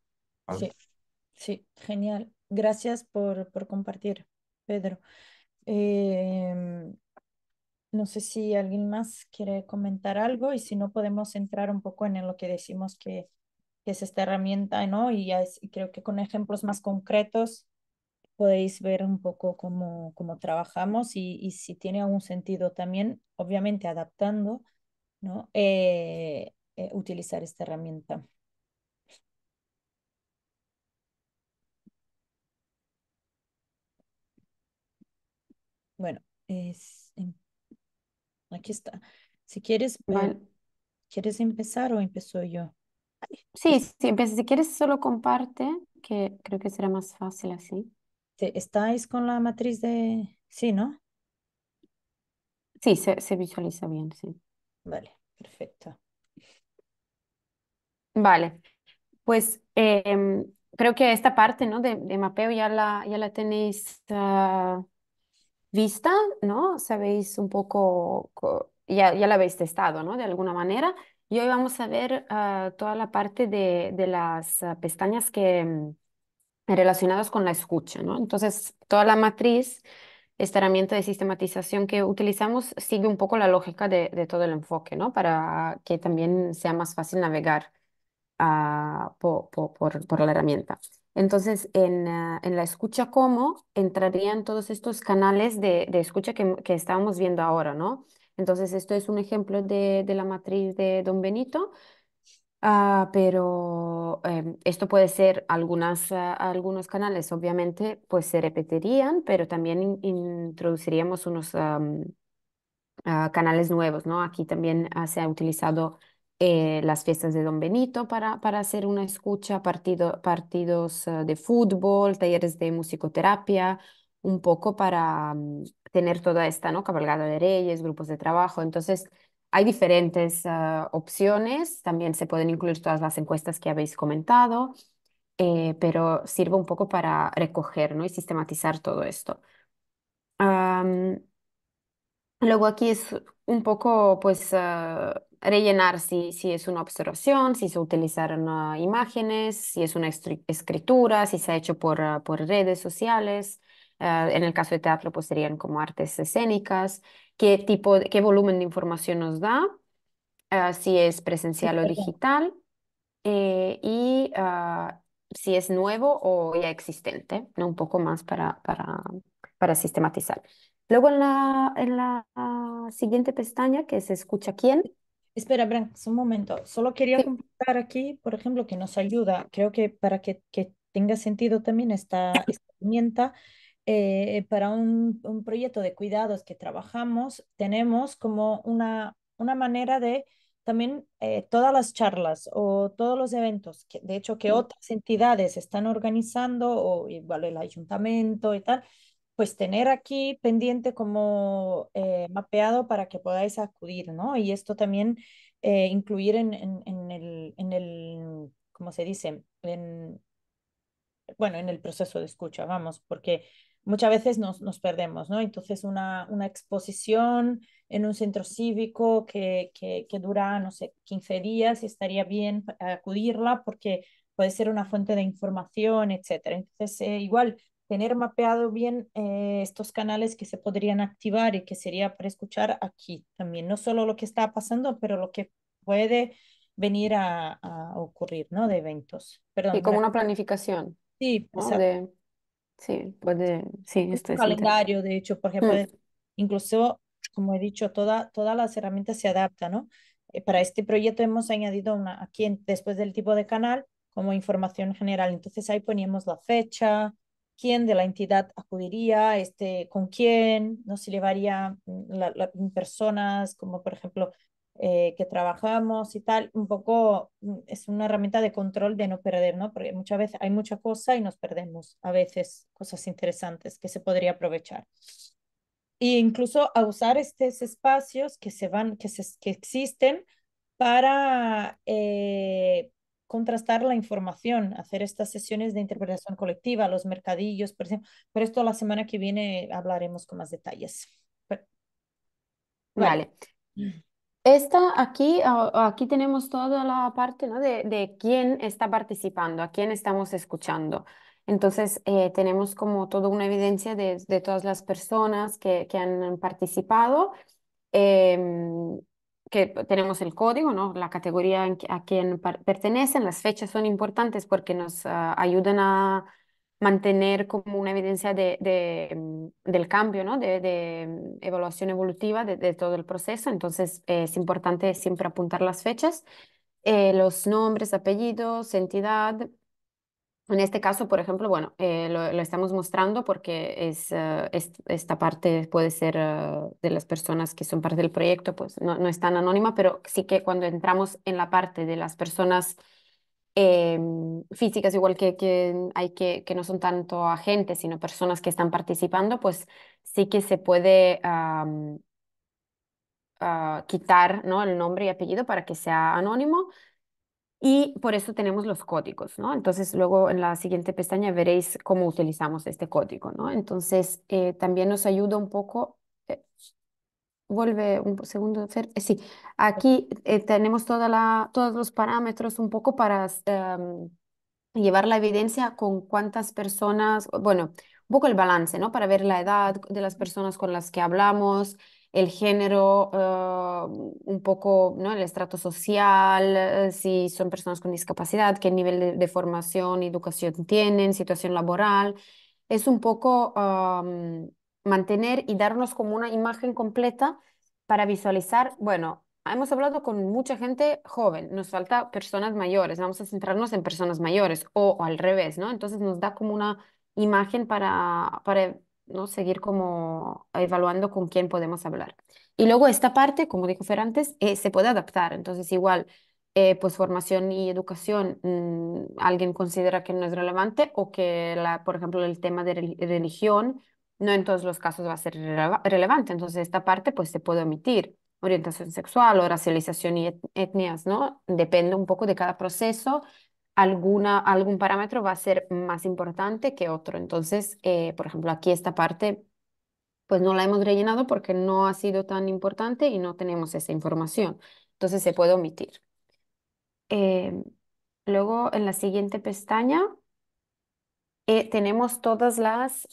Sí. genial. Gracias por, por compartir, Pedro. Em, no sé si alguien más quiere comentar algo y si no podemos entrar un poco en lo que decimos que que es esta herramienta, ¿no? Y creo que con ejemplos más concretos podéis ver un poco cómo, cómo trabajamos y, si tiene algún sentido también, obviamente adaptando, ¿no? Eh, eh, utilizar esta herramienta. Bueno, aquí está. Si quieres, ¿quieres empezar o empezó yo? Sí, sí, si quieres solo comparte, que creo que será más fácil así. ¿Estáis con la matriz de...? Sí, ¿no? Sí, se, se visualiza bien, sí. Vale, perfecto. Vale, pues em, creo que esta parte, ¿no? de, de, mapeo ya la, ya la tenéis ah, vista, ¿no? Sabéis un poco, ya, ya la habéis testado, ¿no? De alguna manera. Y hoy vamos a ver ah, toda la parte de, las ah, pestañas que, mm, relacionadas con la escucha. ¿no? Entonces, toda la matriz, esta herramienta de sistematización que utilizamos, sigue un poco la lógica de, todo el enfoque, ¿no? para que también sea más fácil navegar ah, por, la herramienta. Entonces, en, la escucha cómo entrarían todos estos canales de, escucha que, que estábamos viendo ahora, ¿no? Entonces, esto es un ejemplo de, de la matriz de Don Benito, ah, pero em, esto puede ser algunas, ah, algunos canales, obviamente, pues se repetirían, pero también introduciríamos unos ah, canales nuevos, ¿no? Aquí también se ha utilizado eh, las fiestas de Don Benito para, para hacer una escucha, partido, partidos de fútbol, talleres de musicoterapia, un poco para mm, tener toda esta, ¿no? Cabalgada de reyes, grupos de trabajo. Entonces, hay diferentes ah, opciones, también se pueden incluir todas las encuestas que habéis comentado, eh, pero sirve un poco para recoger ¿no? y sistematizar todo esto. luego aquí es un poco pues ah, rellenar si, si es una observación, si se utilizaron ah, imágenes, si es una escritura, si se ha hecho por, por redes sociales. Ah, en el caso de teatro, pues serían como artes escénicas, qué tipo, qué volumen de información nos da, ah, si es presencial o digital, eh, y ah, si es nuevo o ya existente, ¿no? un poco más para, para, para sistematizar. Luego en la, en la siguiente pestaña, que se escucha quién. Espera, es un momento. Solo quería sí. comentar aquí, por ejemplo, que nos ayuda. Creo que para que, que tenga sentido también esta, esta herramienta, eh, para un, proyecto de cuidados que trabajamos, tenemos como una, una manera de también eh, todas las charlas o todos los eventos, que, de hecho que otras entidades están organizando o igual el ayuntamiento y tal, pues tener aquí pendiente como eh, mapeado para que podáis acudir, ¿no? Y esto también incluir en, en, el, en el, ¿cómo se dice? En, bueno, en el proceso de escucha, vamos, porque muchas veces nos, nos perdemos, ¿no? Entonces, una, una, exposición en un centro cívico que, que, que, dura, no sé, 15 días, estaría bien acudirla porque puede ser una fuente de información, etcétera. Entonces, eh, igual, tener mapeado bien eh, estos canales que se podrían activar y que sería para escuchar aquí también, no solo lo que está pasando, pero lo que puede venir a, a ocurrir, ¿no? De eventos. Perdón, y como una planificación. Sí, ¿no? Sí, puede, sí, pues, este, Es calendario, de hecho, porque mm. incluso, como he dicho, toda, todas las herramientas se adaptan, ¿no? Eh, para este proyecto hemos añadido una, aquí después del tipo de canal, como información general. Entonces ahí poníamos la fecha, quién de la entidad acudiría, este, con quién, no se llevaría mm, la, personas, como por ejemplo eh, que trabajamos y tal, un poco mm, es una herramienta de control de no perder, ¿no? Porque muchas veces hay mucha cosa y nos perdemos a veces cosas interesantes que se podría aprovechar. E incluso a usar estos espacios que se van, que, existen para eh, contrastar la información, hacer estas sesiones de interpretación colectiva, los mercadillos, por ejemplo. Pero esto la semana que viene hablaremos con más detalles. vale. Mm. Esta aquí, ah, aquí tenemos toda la parte, ¿no? de, quién está participando, a quién estamos escuchando. Entonces, eh, tenemos como toda una evidencia de, todas las personas que, que han participado, em, que tenemos el código, ¿no? La categoría a quien pertenecen, las fechas son importantes porque nos ah, ayudan a mantener como una evidencia de, mm, del cambio, ¿no? de, de mm, evaluación evolutiva de, todo el proceso. Entonces eh, es importante siempre apuntar las fechas, eh, los nombres, apellidos, entidad. En este caso, por ejemplo, bueno, eh, lo, estamos mostrando porque es, esta parte puede ser de las personas que son parte del proyecto, pues no, no es tan anónima, pero sí que cuando entramos en la parte de las personas Em, físicas, igual que, que hay que, que no son tanto agentes, sino personas que están participando, pues sí que se puede ah, quitar ¿no? el nombre y apellido para que sea anónimo. Y por eso tenemos los códigos, ¿no? Entonces, luego en la siguiente pestaña veréis cómo utilizamos este código, ¿no? Entonces, eh, también nos ayuda un poco, eh, vuelve un segundo, eh, sí, aquí eh, tenemos toda la, todos los parámetros un poco para em, llevar la evidencia con cuántas personas, bueno, un poco el balance, ¿no? Para ver la edad de las personas con las que hablamos, el género, ah, un poco, ¿no? El estrato social, eh, si son personas con discapacidad, qué nivel de, formación y educación tienen, situación laboral. Es un poco mantener y darnos como una imagen completa para visualizar, bueno, hemos hablado con mucha gente joven, nos falta personas mayores, vamos a centrarnos en personas mayores o, al revés, ¿no? Entonces nos da como una imagen para, ¿no? seguir como evaluando con quién podemos hablar. Y luego esta parte, como dijo ferrantes eh, se puede adaptar, entonces igual... Eh, pues formación y educación, mm, alguien considera que no es relevante o que, por ejemplo, el tema de religión no en todos los casos va a ser relevante. Entonces, esta parte pues se puede omitir. Orientación sexual o racialización y etnias, ¿no? Depende un poco de cada proceso. Alguna, algún parámetro va a ser más importante que otro. Entonces, eh, por ejemplo, aquí esta parte pues no la hemos rellenado porque no ha sido tan importante y no tenemos esa información. Entonces se puede omitir. Em, luego en la siguiente pestaña eh, tenemos todas las,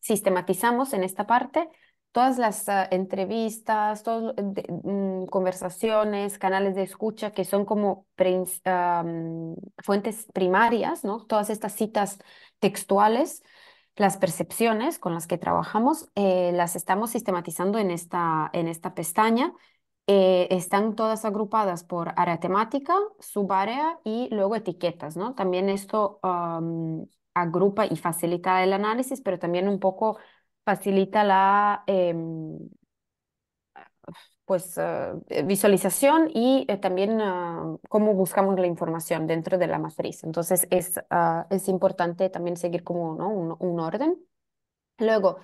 sistematizamos en esta parte todas las ah, entrevistas, todas mm, conversaciones, canales de escucha que son como fuentes primarias, ¿no? Todas estas citas textuales, las percepciones con las que trabajamos, eh, las estamos sistematizando en esta, en esta pestaña eh, están todas agrupadas por área temática, subárea y luego etiquetas, ¿no? También esto agrupa y facilita el análisis, pero también un poco facilita la em, pues, ah, eh, visualización y eh, también ah, cómo buscamos la información dentro de la matriz. Entonces es, ah, es importante también seguir como ¿no? un orden. Luego,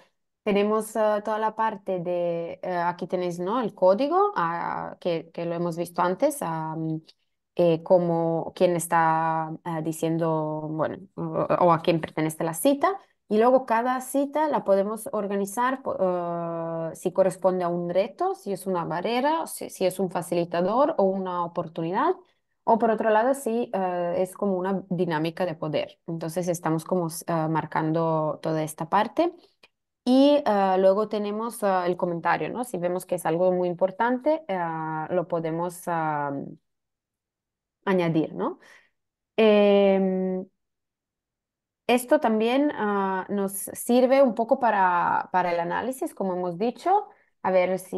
tenemos eh, toda la parte de, eh, aquí tenéis, ¿no? El código ah, que, que, lo hemos visto antes, ah, mm, eh, como quién está diciendo, bueno, o, a quién pertenece la cita. Y luego cada cita la podemos organizar si corresponde a un reto, si es una barrera, si, si, es un facilitador o una oportunidad. O por otro lado, si es como una dinámica de poder. Entonces estamos como marcando toda esta parte. Y ah, luego tenemos ah, el comentario, ¿no? Si vemos que es algo muy importante, ah, lo podemos añadir, ¿no? Em, esto también nos sirve un poco para, para el análisis, como hemos dicho, a ver si,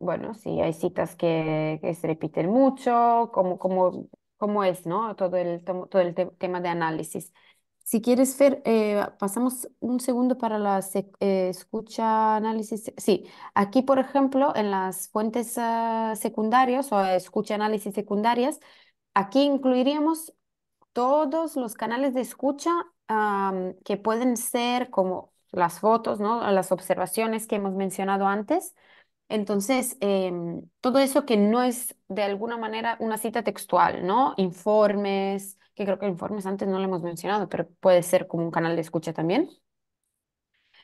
bueno, si hay citas que, se repiten mucho, cómo, cómo es, ¿no? Todo el, todo el tema de análisis. Si quieres, Fer, eh, pasamos un segundo para la eh, escucha análisis. Sí, aquí, por ejemplo, en las fuentes ah, secundarias o escucha análisis secundarias, aquí incluiríamos todos los canales de escucha que pueden ser como las fotos, ¿no? las observaciones que hemos mencionado antes. Entonces, em, todo eso que no es de alguna manera una cita textual, ¿no? Informes, que creo que informes antes no lo hemos mencionado, pero puede ser como un canal de escucha también.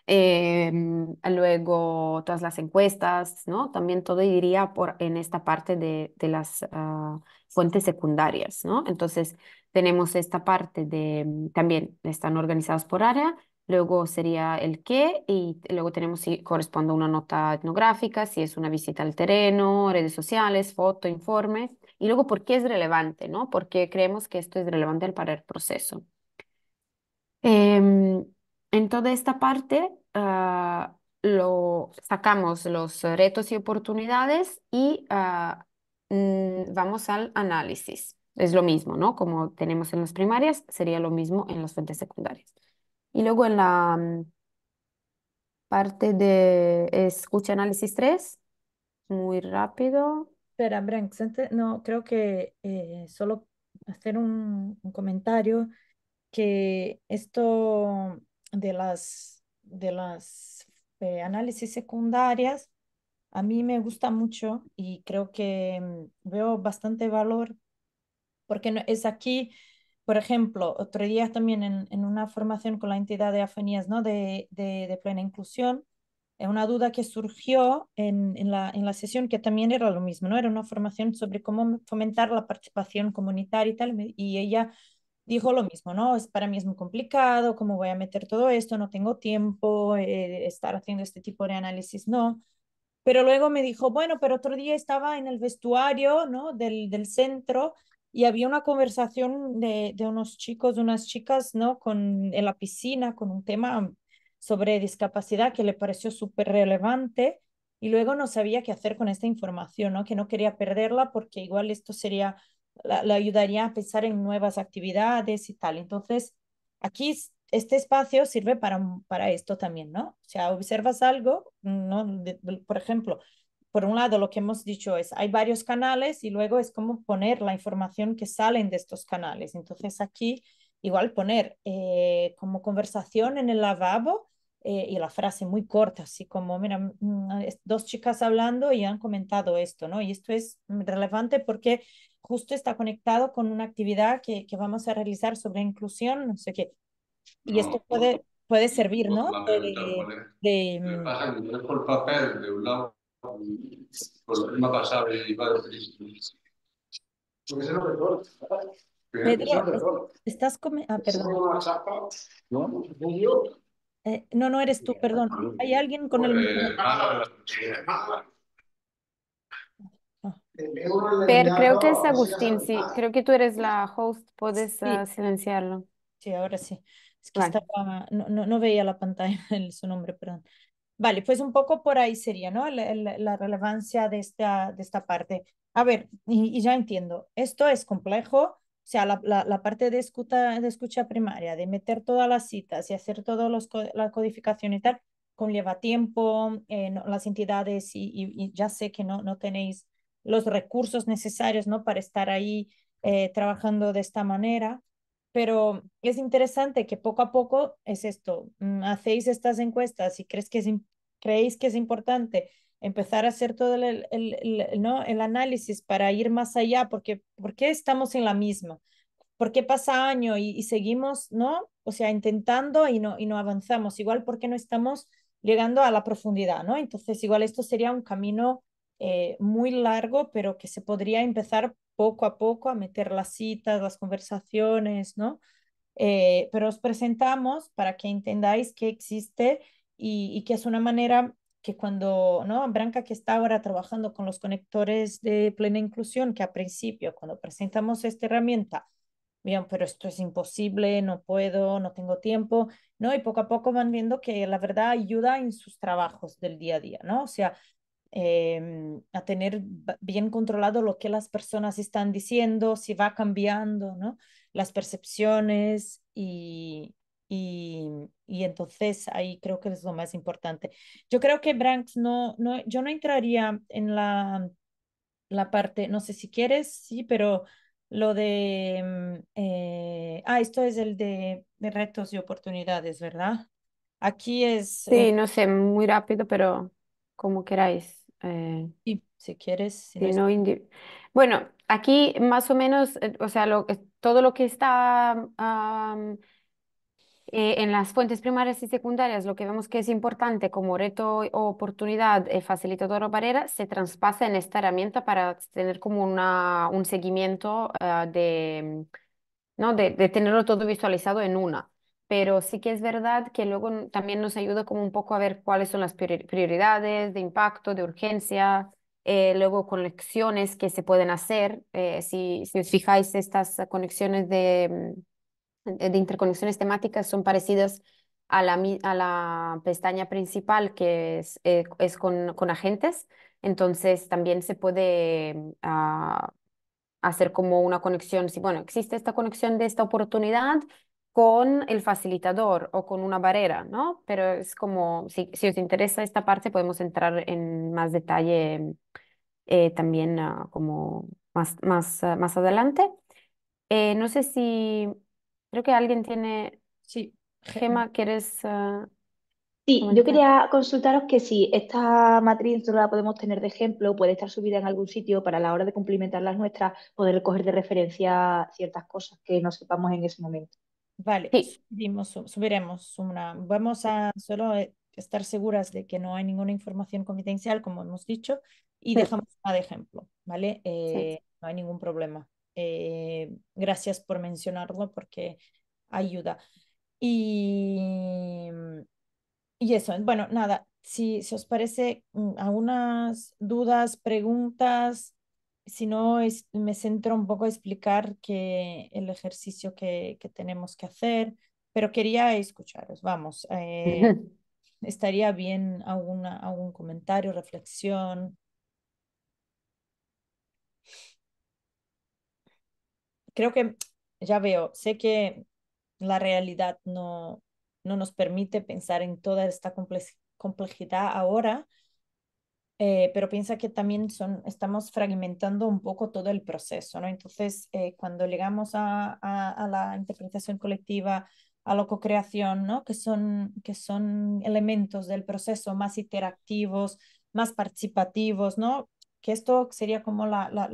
Em, luego todas las encuestas, ¿no? También todo iría por, en esta parte de, las ah, fuentes secundarias, ¿no? Entonces tenemos esta parte de, también están organizados por área, luego sería el qué y luego tenemos si corresponde una nota etnográfica, si es una visita al terreno, redes sociales, foto, informes y luego por qué es relevante, ¿no? Porque creemos que esto es relevante para el proceso. Em, en toda esta parte ah, lo, sacamos los retos y oportunidades y ah, mm, vamos al análisis. Es lo mismo, ¿no? Como tenemos en las primarias, sería lo mismo en las fuentes secundarias. Y luego en la mm, parte de escucha, análisis 3, muy rápido. Espera, no, creo que eh, solo hacer un, comentario que esto de las, de las eh, análisis secundarias a mí me gusta mucho y creo que mm, veo bastante valor porque es aquí por ejemplo, otro día también en, una formación con la entidad de Afanías ¿no? de, plena inclusión, es eh, una duda que surgió en, la, en, la, sesión que también era lo mismo, ¿no? Era una formación sobre cómo fomentar la participación comunitaria y tal, y ella dijo lo mismo, ¿no? Es para mí es muy complicado, ¿cómo voy a meter todo esto? No tengo tiempo, eh, estar haciendo este tipo de análisis, no. Pero luego me dijo, bueno, pero otro día estaba en el vestuario, ¿no? Del, del centro y había una conversación de, unos chicos, de unas chicas, ¿no? Con, en la piscina, con un tema sobre discapacidad que le pareció súper relevante y luego no sabía qué hacer con esta información, ¿no? Que no quería perderla porque igual esto sería, la, ayudaría a pensar en nuevas actividades y tal. Entonces, aquí este espacio sirve para, para esto también, ¿no? O sea, observas algo, ¿no? por ejemplo, por un lado, lo que hemos dicho es, hay varios canales y luego es como poner la información que salen de estos canales. Entonces aquí igual poner eh, como conversación en el lavabo eh, y la frase muy corta, así como, mira, mm, dos chicas hablando y han comentado esto, ¿no? Y esto es relevante porque justo está conectado con una actividad que, que vamos a realizar sobre inclusión, no sé qué. Y esto puede, puede servir, ¿no? De, papel de un lado estás ah, perdón. Eh, ¿No? no, eres tú, perdón. Hay alguien con el. Pues, ah. eh, Pero creo que es Agustín, sí. Creo que tú eres la host, puedes ah, silenciarlo. Sí, ahora sí. no, veía la pantalla *laughs* el, su nombre, perdón. Vale, pues un poco por ahí sería, ¿no? La, la, relevancia de esta, de esta parte. A ver, y, ya entiendo, esto es complejo, o sea, la, la, parte de escucha, de escucha primaria, de meter todas las citas y hacer toda la codificación y tal, conlleva tiempo, eh, las entidades y, ya sé que no, no tenéis los recursos necesarios ¿no? para estar ahí eh, trabajando de esta manera, pero es interesante que poco a poco es esto, mm, hacéis estas encuestas y crees que creéis que es importante empezar a hacer todo el, análisis para ir más allá, porque ¿por qué estamos en la misma? ¿Por qué pasa año y, seguimos, ¿no? O sea, intentando y no, y no avanzamos, igual porque no estamos llegando a la profundidad, ¿no? Entonces, igual esto sería un camino eh, muy largo, pero que se podría empezar poco a poco a meter las citas, las conversaciones, ¿no? Eh, pero os presentamos para que entendáis que existe y, que es una manera que cuando, ¿no? Branca que está ahora trabajando con los conectores de plena inclusión, que a principio cuando presentamos esta herramienta, bien, pero esto es imposible, no puedo, no tengo tiempo, ¿no? Y poco a poco van viendo que la verdad ayuda en sus trabajos del día a día, ¿no? O sea, Em, a tener bien controlado lo que las personas están diciendo, si va cambiando, ¿no? Las percepciones y, y, y, entonces ahí creo que es lo más importante. Yo creo que Branks no, no yo no entraría en la, la parte, no sé si quieres, sí, pero lo de, mm, eh, ah, esto es el de, de, retos y oportunidades, ¿verdad? Aquí es... Sí, eh no sé, muy rápido, pero como queráis. Eh, si quieres, bueno, aquí más o menos, eh, o sea, lo- todo lo que está eh, en las fuentes primarias y secundarias, lo que vemos que es importante como reto o oportunidad eh, facilitador o barrera, se traspasa en esta herramienta para tener como una, un seguimiento ah, de, ¿no? de tenerlo todo visualizado en una pero sí que es verdad que luego también nos ayuda como un poco a ver cuáles son las prioridades de impacto, de urgencia, eh, luego conexiones que se pueden hacer. Eh, si, si os fijáis, estas conexiones mm, de, de interconexiones temáticas son parecidas a la, a la pestaña principal que es, eh, es con, con, agentes, entonces también se puede... Mm, hacer como una conexión, si bueno, existe esta conexión de esta oportunidad, con el facilitador o con una barrera, ¿no? Pero es como, si, os interesa esta parte, podemos entrar en más detalle mm, eh, también ah, como más, más, ah, más adelante. Eh, no sé si, creo que alguien tiene... Sí. Gema, ¿quieres...? Ah, sí, yo quería consultaros que si esta matriz solo la podemos tener de ejemplo, puede estar subida en algún sitio para a la hora de cumplimentar las nuestras, poder coger de referencia ciertas cosas que no sepamos en ese momento. Vale, pues subiremos una. Vamos a solo eh, estar seguras de que no hay ninguna información confidencial, como hemos dicho, y dejamos una de ejemplo, ¿vale? Eh, no hay ningún problema. Eh, gracias por mencionarlo porque ayuda. Y, y eso, bueno, nada, si, si os parece, mm, algunas dudas, preguntas, si no, es, me centro un poco a explicar que el ejercicio que, que tenemos que hacer, pero quería escucharos, vamos. Eh, *laughs* estaría bien alguna, algún comentario, reflexión. Creo que ya veo, sé que la realidad no, no nos permite pensar en toda esta complejidad ahora, eh, pero piensa que también son, estamos fragmentando un poco todo el proceso, ¿no? Entonces, eh, cuando llegamos a, a, la interpretación colectiva, a la co-creación, ¿no? Que son, que son elementos del proceso más interactivos, más participativos, ¿no? Que esto sería como la, la,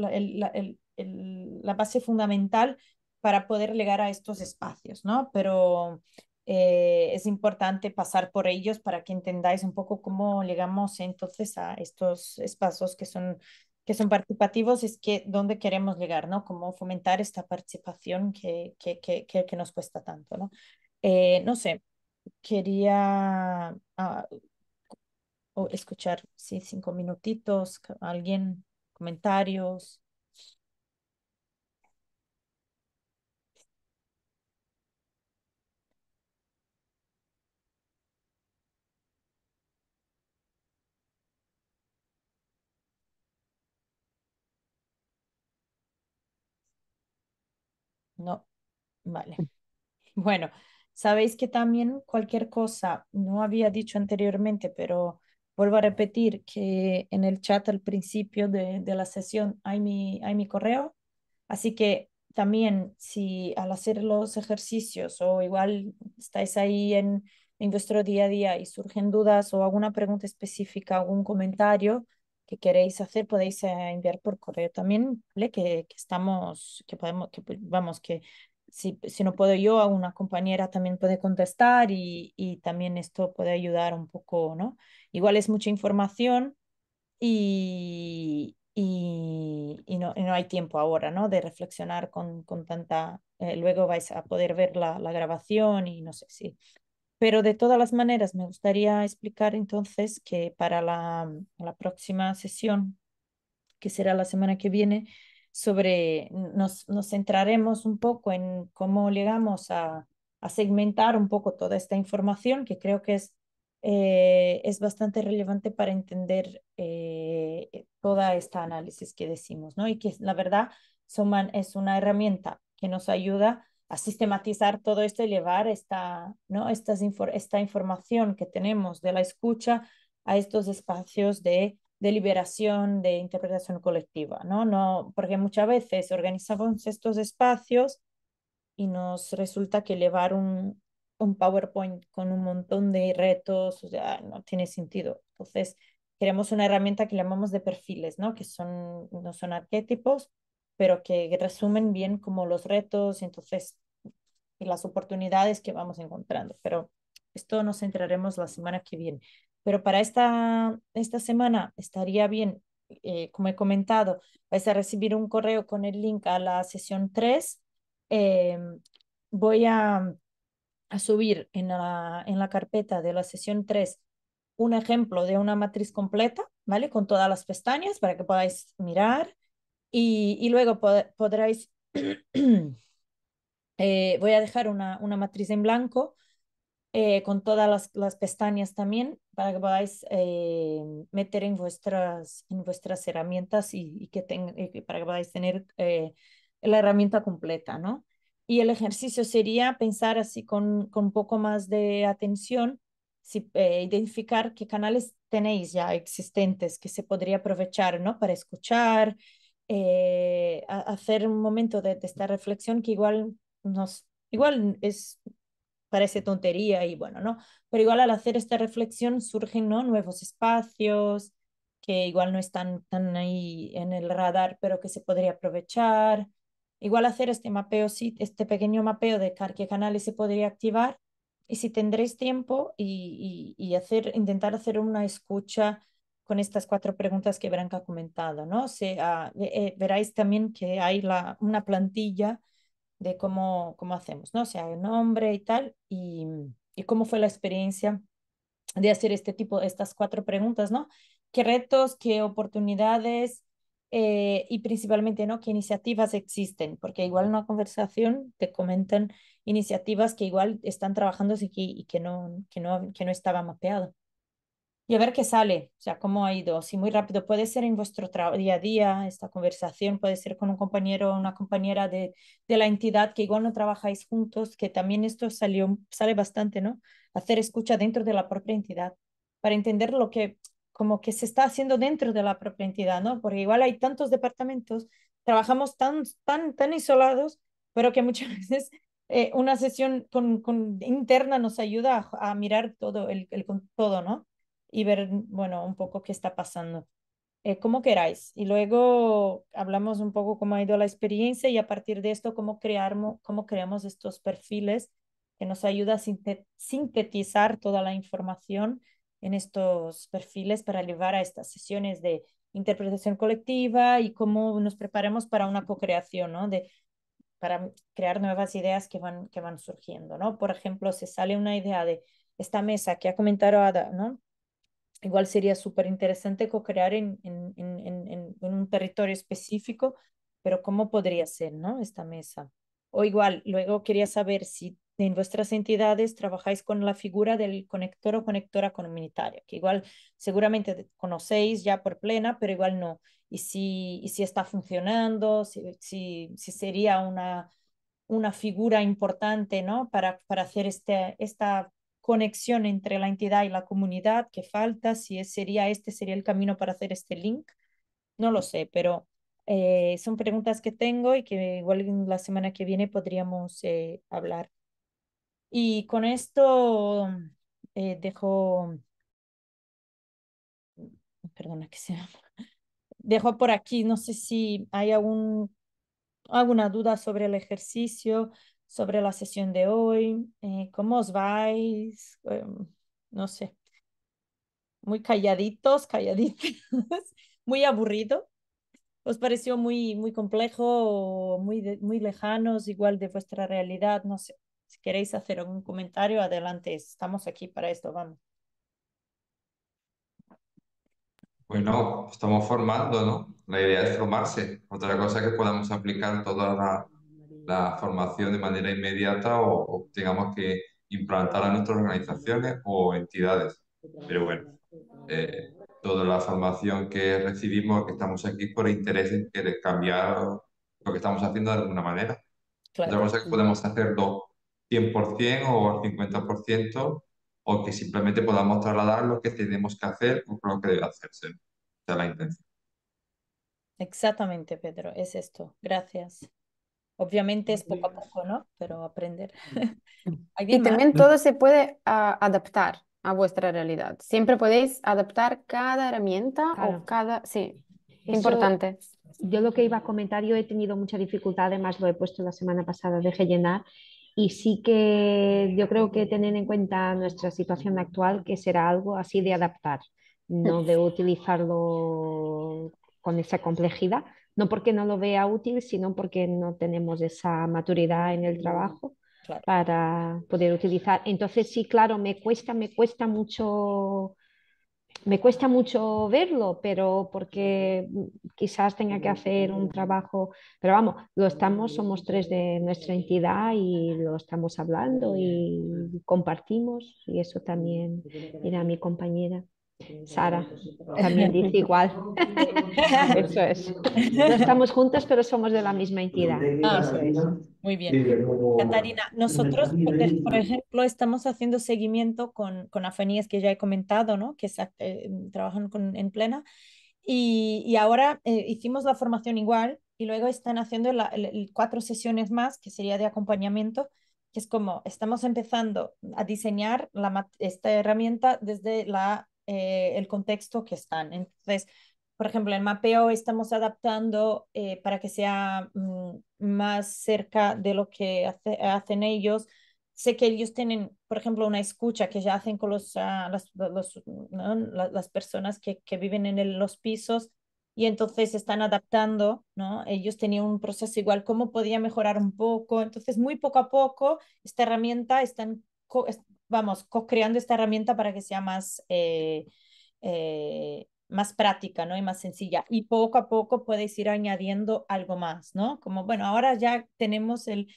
la base fundamental para poder llegar a estos espacios, ¿no? Pero eh, es importante pasar por ellos para que entendáis un poco cómo llegamos entonces a estos espacios que son, que son participativos, es que dónde queremos llegar, ¿no? Cómo fomentar esta participación que, que, que, que nos cuesta tanto, ¿no? Eh, no sé, quería ah, escuchar, sí, cinco minutitos, alguien, comentarios. No, vale. *laughs* Bueno, sabéis que también cualquier cosa, no había dicho anteriormente, pero vuelvo a repetir que en el chat al principio de, la sesión hay mi, hay mi correo, así que también si al hacer los ejercicios o igual estáis ahí en, en vuestro día a día y surgen dudas o alguna pregunta específica, algún comentario, que queréis hacer podéis eh, enviar por correo también, ¿vale? que, que, estamos, que podemos, que pues, vamos, que si, si no puedo yo, a una compañera también puede contestar y, y, también esto puede ayudar un poco, ¿no? Igual es mucha información y, y, y no, no, hay tiempo ahora, ¿no? De reflexionar con, con tanta... Eh, luego vais a poder ver la, la grabación y no sé si pero de todas las maneras, me gustaría explicar entonces que para la, próxima sesión, que será la semana que viene, sobre nos, centraremos un poco en cómo llegamos a, a, segmentar un poco toda esta información, que creo que es, eh, es bastante relevante para entender eh, eh, toda esta análisis que decimos, ¿no? Y que la verdad Soman es una herramienta que nos ayuda a sistematizar todo esto y llevar esta, ¿no? Estas esta información que tenemos de la escucha a estos espacios de deliberación, de interpretación colectiva, ¿no? ¿no? Porque muchas veces organizamos estos espacios y nos resulta que llevar un, un PowerPoint con un montón de retos, o sea, no tiene sentido. Entonces, queremos una herramienta que llamamos de perfiles, ¿no? Que son, no son arquetipos, pero que resumen bien como los retos, entonces, y las oportunidades que vamos encontrando. Pero esto nos centraremos la semana que viene. Pero para esta, esta semana estaría bien, eh, como he comentado, vais pues, a recibir un correo con el link a la sesión 3. Eh, voy a, a, subir en la, en la carpeta de la sesión 3 un ejemplo de una matriz completa, ¿vale? Con todas las pestañas para que podáis mirar y, luego podréis, *clears throat* eh, voy a dejar una, una matriz en blanco eh, con todas las, las, pestañas también para que podáis eh, meter en vuestras, en vuestras herramientas y, que para que podáis tener la herramienta completa, ¿no? Y el ejercicio sería pensar así con, con un poco más de atención, si, identificar qué canales tenéis ya existentes que se podría aprovechar, ¿no? Para escuchar, eh, hacer un momento de, esta reflexión que igual nos, igual es, parece tontería y bueno, ¿no? Pero igual al hacer esta reflexión surgen, ¿no? Nuevos espacios que igual no están tan ahí en el radar, pero que se podría aprovechar. Igual hacer este mapeo, sí, este pequeño mapeo de qué canales se podría activar y si tendréis tiempo y, y, hacer, intentar hacer una escucha con estas cuatro preguntas que Branca ha comentado, ¿no? Se, ah, eh, veráis también que hay una plantilla de cómo, cómo hacemos, ¿no? O sea, el nombre y tal, y, y, cómo fue la experiencia de hacer este tipo, estas cuatro preguntas, ¿no? ¿Qué retos, qué oportunidades eh, y principalmente, ¿no? ¿Qué iniciativas existen? Porque igual en una conversación te comentan iniciativas que igual están trabajando y que, y que, no, que, no, que no estaba mapeado y a ver qué sale, o sea, cómo ha ido, si muy rápido puede ser en vuestro día a día, esta conversación puede ser con un compañero o una compañera de, de, la entidad que igual no trabajáis juntos, que también esto salió, sale bastante, ¿no? Hacer escucha dentro de la propia entidad para entender lo que como que se está haciendo dentro de la propia entidad, ¿no? Porque igual hay tantos departamentos, trabajamos tan, tan, tan isolados, pero que muchas *laughs* veces eh, una sesión con, con, interna nos ayuda a, mirar todo, el, el, todo, ¿no? y ver, bueno, un poco qué está pasando. Eh, como queráis. Y luego hablamos un poco cómo ha ido la experiencia y a partir de esto, cómo, crear, cómo creamos estos perfiles que nos ayuda a sintetizar toda la información en estos perfiles para llevar a estas sesiones de interpretación colectiva y cómo nos preparamos para una co-creación, ¿no? De, para crear nuevas ideas que van, que van surgiendo, ¿no? Por ejemplo, se sale una idea de esta mesa que ha comentado Ada, ¿no? igual sería súper interesante co-crear en, en, un territorio específico, pero ¿cómo podría ser, no? Esta mesa. O igual, luego quería saber si en vuestras entidades trabajáis con la figura del conector o conectora comunitaria, que igual seguramente conocéis ya por plena, pero igual no. Y si, y si está funcionando, si, si, sería una, una figura importante, ¿no? Para, para hacer este, esta conexión entre la entidad y la comunidad que falta, si sería este sería el camino para hacer este link, no lo sé, pero eh, son preguntas que tengo y que igual la semana que viene podríamos eh, hablar. Y con esto eh, dejo, perdona que sea, *laughs* dejo por aquí, no sé si hay algún, alguna duda sobre el ejercicio, sobre la sesión de hoy, eh, cómo os vais, eh, no sé, muy calladitos, calladitos, *laughs* muy aburrido. ¿Os pareció muy, muy complejo o muy, muy lejanos, igual de vuestra realidad? No sé, si queréis hacer algún comentario, adelante, estamos aquí para esto, vamos. Bueno, estamos formando, ¿no? La idea es formarse. Otra cosa que podamos aplicar toda la, la formación de manera inmediata o, tengamos que implantar a nuestras organizaciones o entidades. Pero bueno, eh, toda la formación que recibimos, que estamos aquí por intereses, querer cambiar lo que estamos haciendo de alguna manera. Claro. que podemos hacerlo 100% o al 50% o que simplemente podamos trasladar lo que tenemos que hacer o lo que debe hacerse. Esa es la intención. Exactamente, Pedro, es esto. Gracias. Obviamente es poco a poco, ¿no? Pero aprender. Mm. *laughs* y también todo se puede ah, adaptar a vuestra realidad. Siempre podéis adaptar cada herramienta o cada... Sí, importante. Yo lo que iba a comentar, yo he tenido mucha dificultad, además lo he puesto la semana pasada, dejé llenar. Y sí que yo creo que tener en cuenta nuestra situación actual, que será algo así de adaptar, no de *laughs* utilizarlo con esa complejidad, no porque no lo vea útil, sino porque no tenemos esa maturidad en el mm, trabajo para poder utilizar. Entonces, sí, claro, me cuesta, me cuesta mucho. Me cuesta mucho verlo, pero porque mm, quizás tenga que hacer un trabajo, pero vamos, lo estamos, somos tres de nuestra entidad y lo estamos hablando y compartimos y eso también era mi compañera. Sara, también dice igual. *laughs* Eso es. No estamos juntas, pero somos de la misma entidad. eso es. Muy bien. Catarina, nosotros, por ejemplo, estamos haciendo seguimiento con, con afanías que ya he comentado, ¿no? que eh, trabajan en plena. Y, y ahora eh, hicimos la formación igual y luego están haciendo cuatro sesiones más, que sería de acompañamiento que es como estamos empezando a diseñar esta herramienta desde la eh, el contexto que están. Entonces, por ejemplo, el mapeo estamos adaptando eh, para que sea mm, más cerca de lo que hacen ellos. Sé que ellos tienen, por ejemplo, una escucha que ya hacen con los, ah, las, las, personas que, viven en los pisos y entonces están adaptando, ¿no? Ellos tenían un proceso igual, cómo podía mejorar un poco. Entonces, muy poco a poco, esta herramienta está vamos, co-creando esta herramienta para que sea más, eh, eh, más práctica, ¿no? Y más sencilla. Y poco a poco puedes ir añadiendo algo más, ¿no? Como, bueno, ahora ya tenemos el,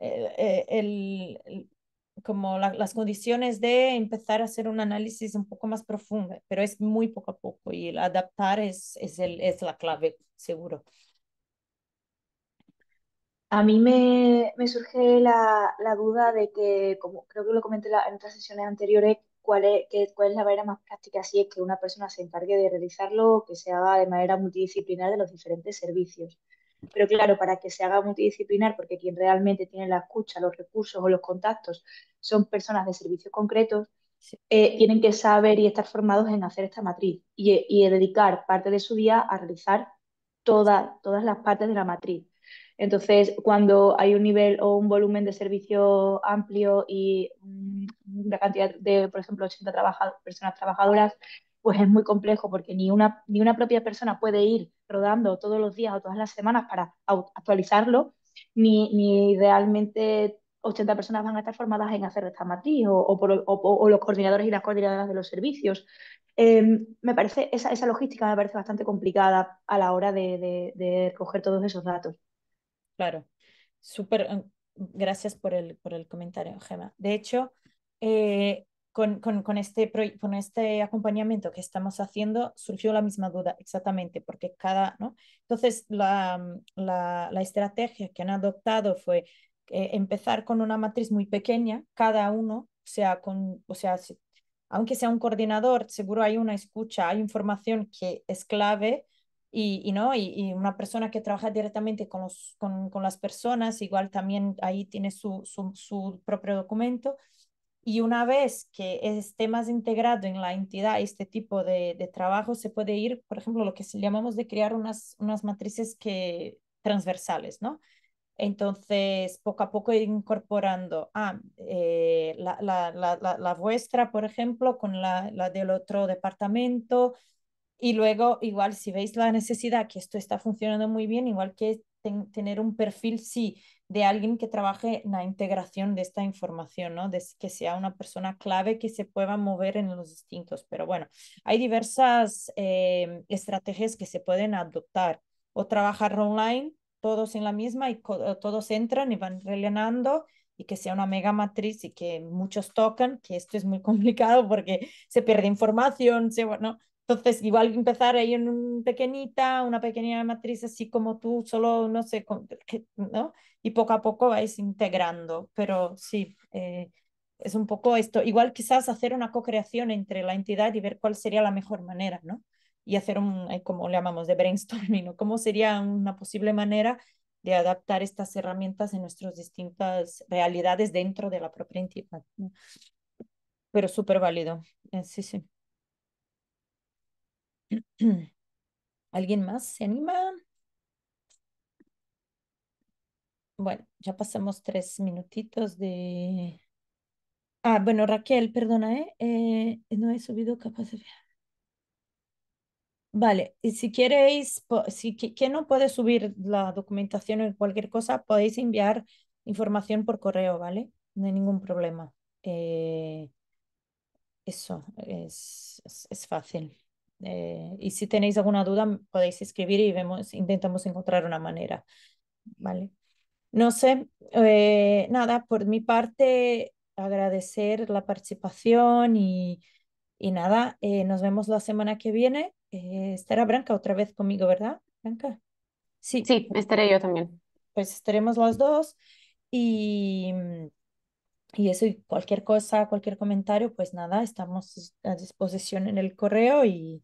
eh, el, como las condiciones de empezar a hacer un análisis un poco más profundo, pero es muy poco a poco y el adaptar es, es, el, es la clave, seguro. A mí me, surge la, duda de que, como creo que lo comenté en otras sesiones anteriores, cuál es, la manera más práctica si es que una persona se encargue de realizarlo o que se haga de manera multidisciplinar de los diferentes servicios. Pero claro, para que se haga multidisciplinar, porque quien realmente tiene la escucha, los recursos o los contactos son personas de servicios concretos, eh, tienen que saber y estar formados en hacer esta matriz y, dedicar parte de su día a realizar todas las partes de la matriz. Entonces, cuando hay un nivel o un volumen de servicio amplio y una mm, cantidad de, por ejemplo, 80 personas trabajadoras, pues es muy complejo porque ni una, ni una propia persona puede ir rodando todos los días o todas las semanas para actualizarlo, ni, ni realmente 80 personas van a estar formadas en hacer esta matriz o, los coordinadores y las coordinadoras de los servicios. Em, me parece, esa, esa, logística me parece bastante complicada a la hora de, de, de coger todos esos datos claro. Súper, ah, gracias por el, por comentario, Gemma. De hecho, eh, con, este, con este acompañamiento que estamos haciendo surgió la misma duda, exactamente, porque cada, ¿no? Entonces, la, estrategia que han adoptado fue eh, empezar con una matriz muy pequeña, cada uno, o sea, con, o sea, aunque sea un coordinador, seguro hay una escucha, hay información que es clave y, y, ¿no? Y, y, una persona que trabaja directamente con, los, con, con las personas, igual también ahí tiene su, su, su, propio documento. Y una vez que esté más integrado en la entidad este tipo de, de, trabajo, se puede ir, por ejemplo, lo que llamamos de crear unas, unas matrices que, transversales, ¿no? Entonces, poco a poco incorporando ah, eh, la, la, la, la, vuestra, por ejemplo, con la, del otro departamento, y luego, igual, si veis la necesidad que esto está funcionando muy bien, igual que tener un perfil, sí, de alguien que trabaje en la integración de esta información, ¿no? que sea una persona clave que se pueda mover en los distintos. Pero bueno, hay diversas eh, estrategias que se pueden adoptar o trabajar online, todos en la misma y todos entran y van rellenando y que sea una mega matriz y que muchos tocan, que esto es muy *laughs* complicado porque se pierde información, se, entonces, igual empezar ahí en un pequeñita, una pequeña matriz así como tú, solo, no sé, ¿no? Y poco a poco vais integrando, pero sí, eh, es un poco esto. Igual quizás hacer una co-creación entre la entidad y ver cuál sería la mejor manera, ¿no? Y hacer un, eh, como le llamamos, de brainstorming, ¿no? ¿Cómo sería una posible manera de adaptar estas herramientas en nuestras distintas realidades dentro de la propia entidad? Pero súper válido, eh, sí, sí. *clears throat* ¿Alguien más se anima? Bueno, ya pasamos tres minutitos de... Ah, bueno, Raquel, perdona, ¿eh? eh no he subido capacidad. Vale, y si queréis, si que no puede subir la documentación o cualquier cosa, podéis enviar información por correo, ¿vale? No hay ningún problema. Eh, eso es fácil. Eh, y si tenéis alguna duda, podéis escribir y vemos, intentamos encontrar una manera. ¿Vale? No sé, eh, nada, por mi parte, agradecer la participación y, y nada, eh, nos vemos la semana que viene. estará Branca otra vez conmigo, ¿verdad, Branca? Sí. Sí, estaré yo también. Pues estaremos las dos y mm, y eso cualquier cosa, cualquier comentario, pues nada, estamos a disposición en el correo y,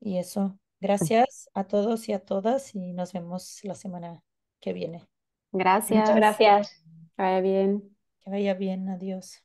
y eso. Mm. Gracias a todos y a todas y nos vemos la semana que viene. Gracias. gracias. Que vaya bien. Que vaya bien. Adiós.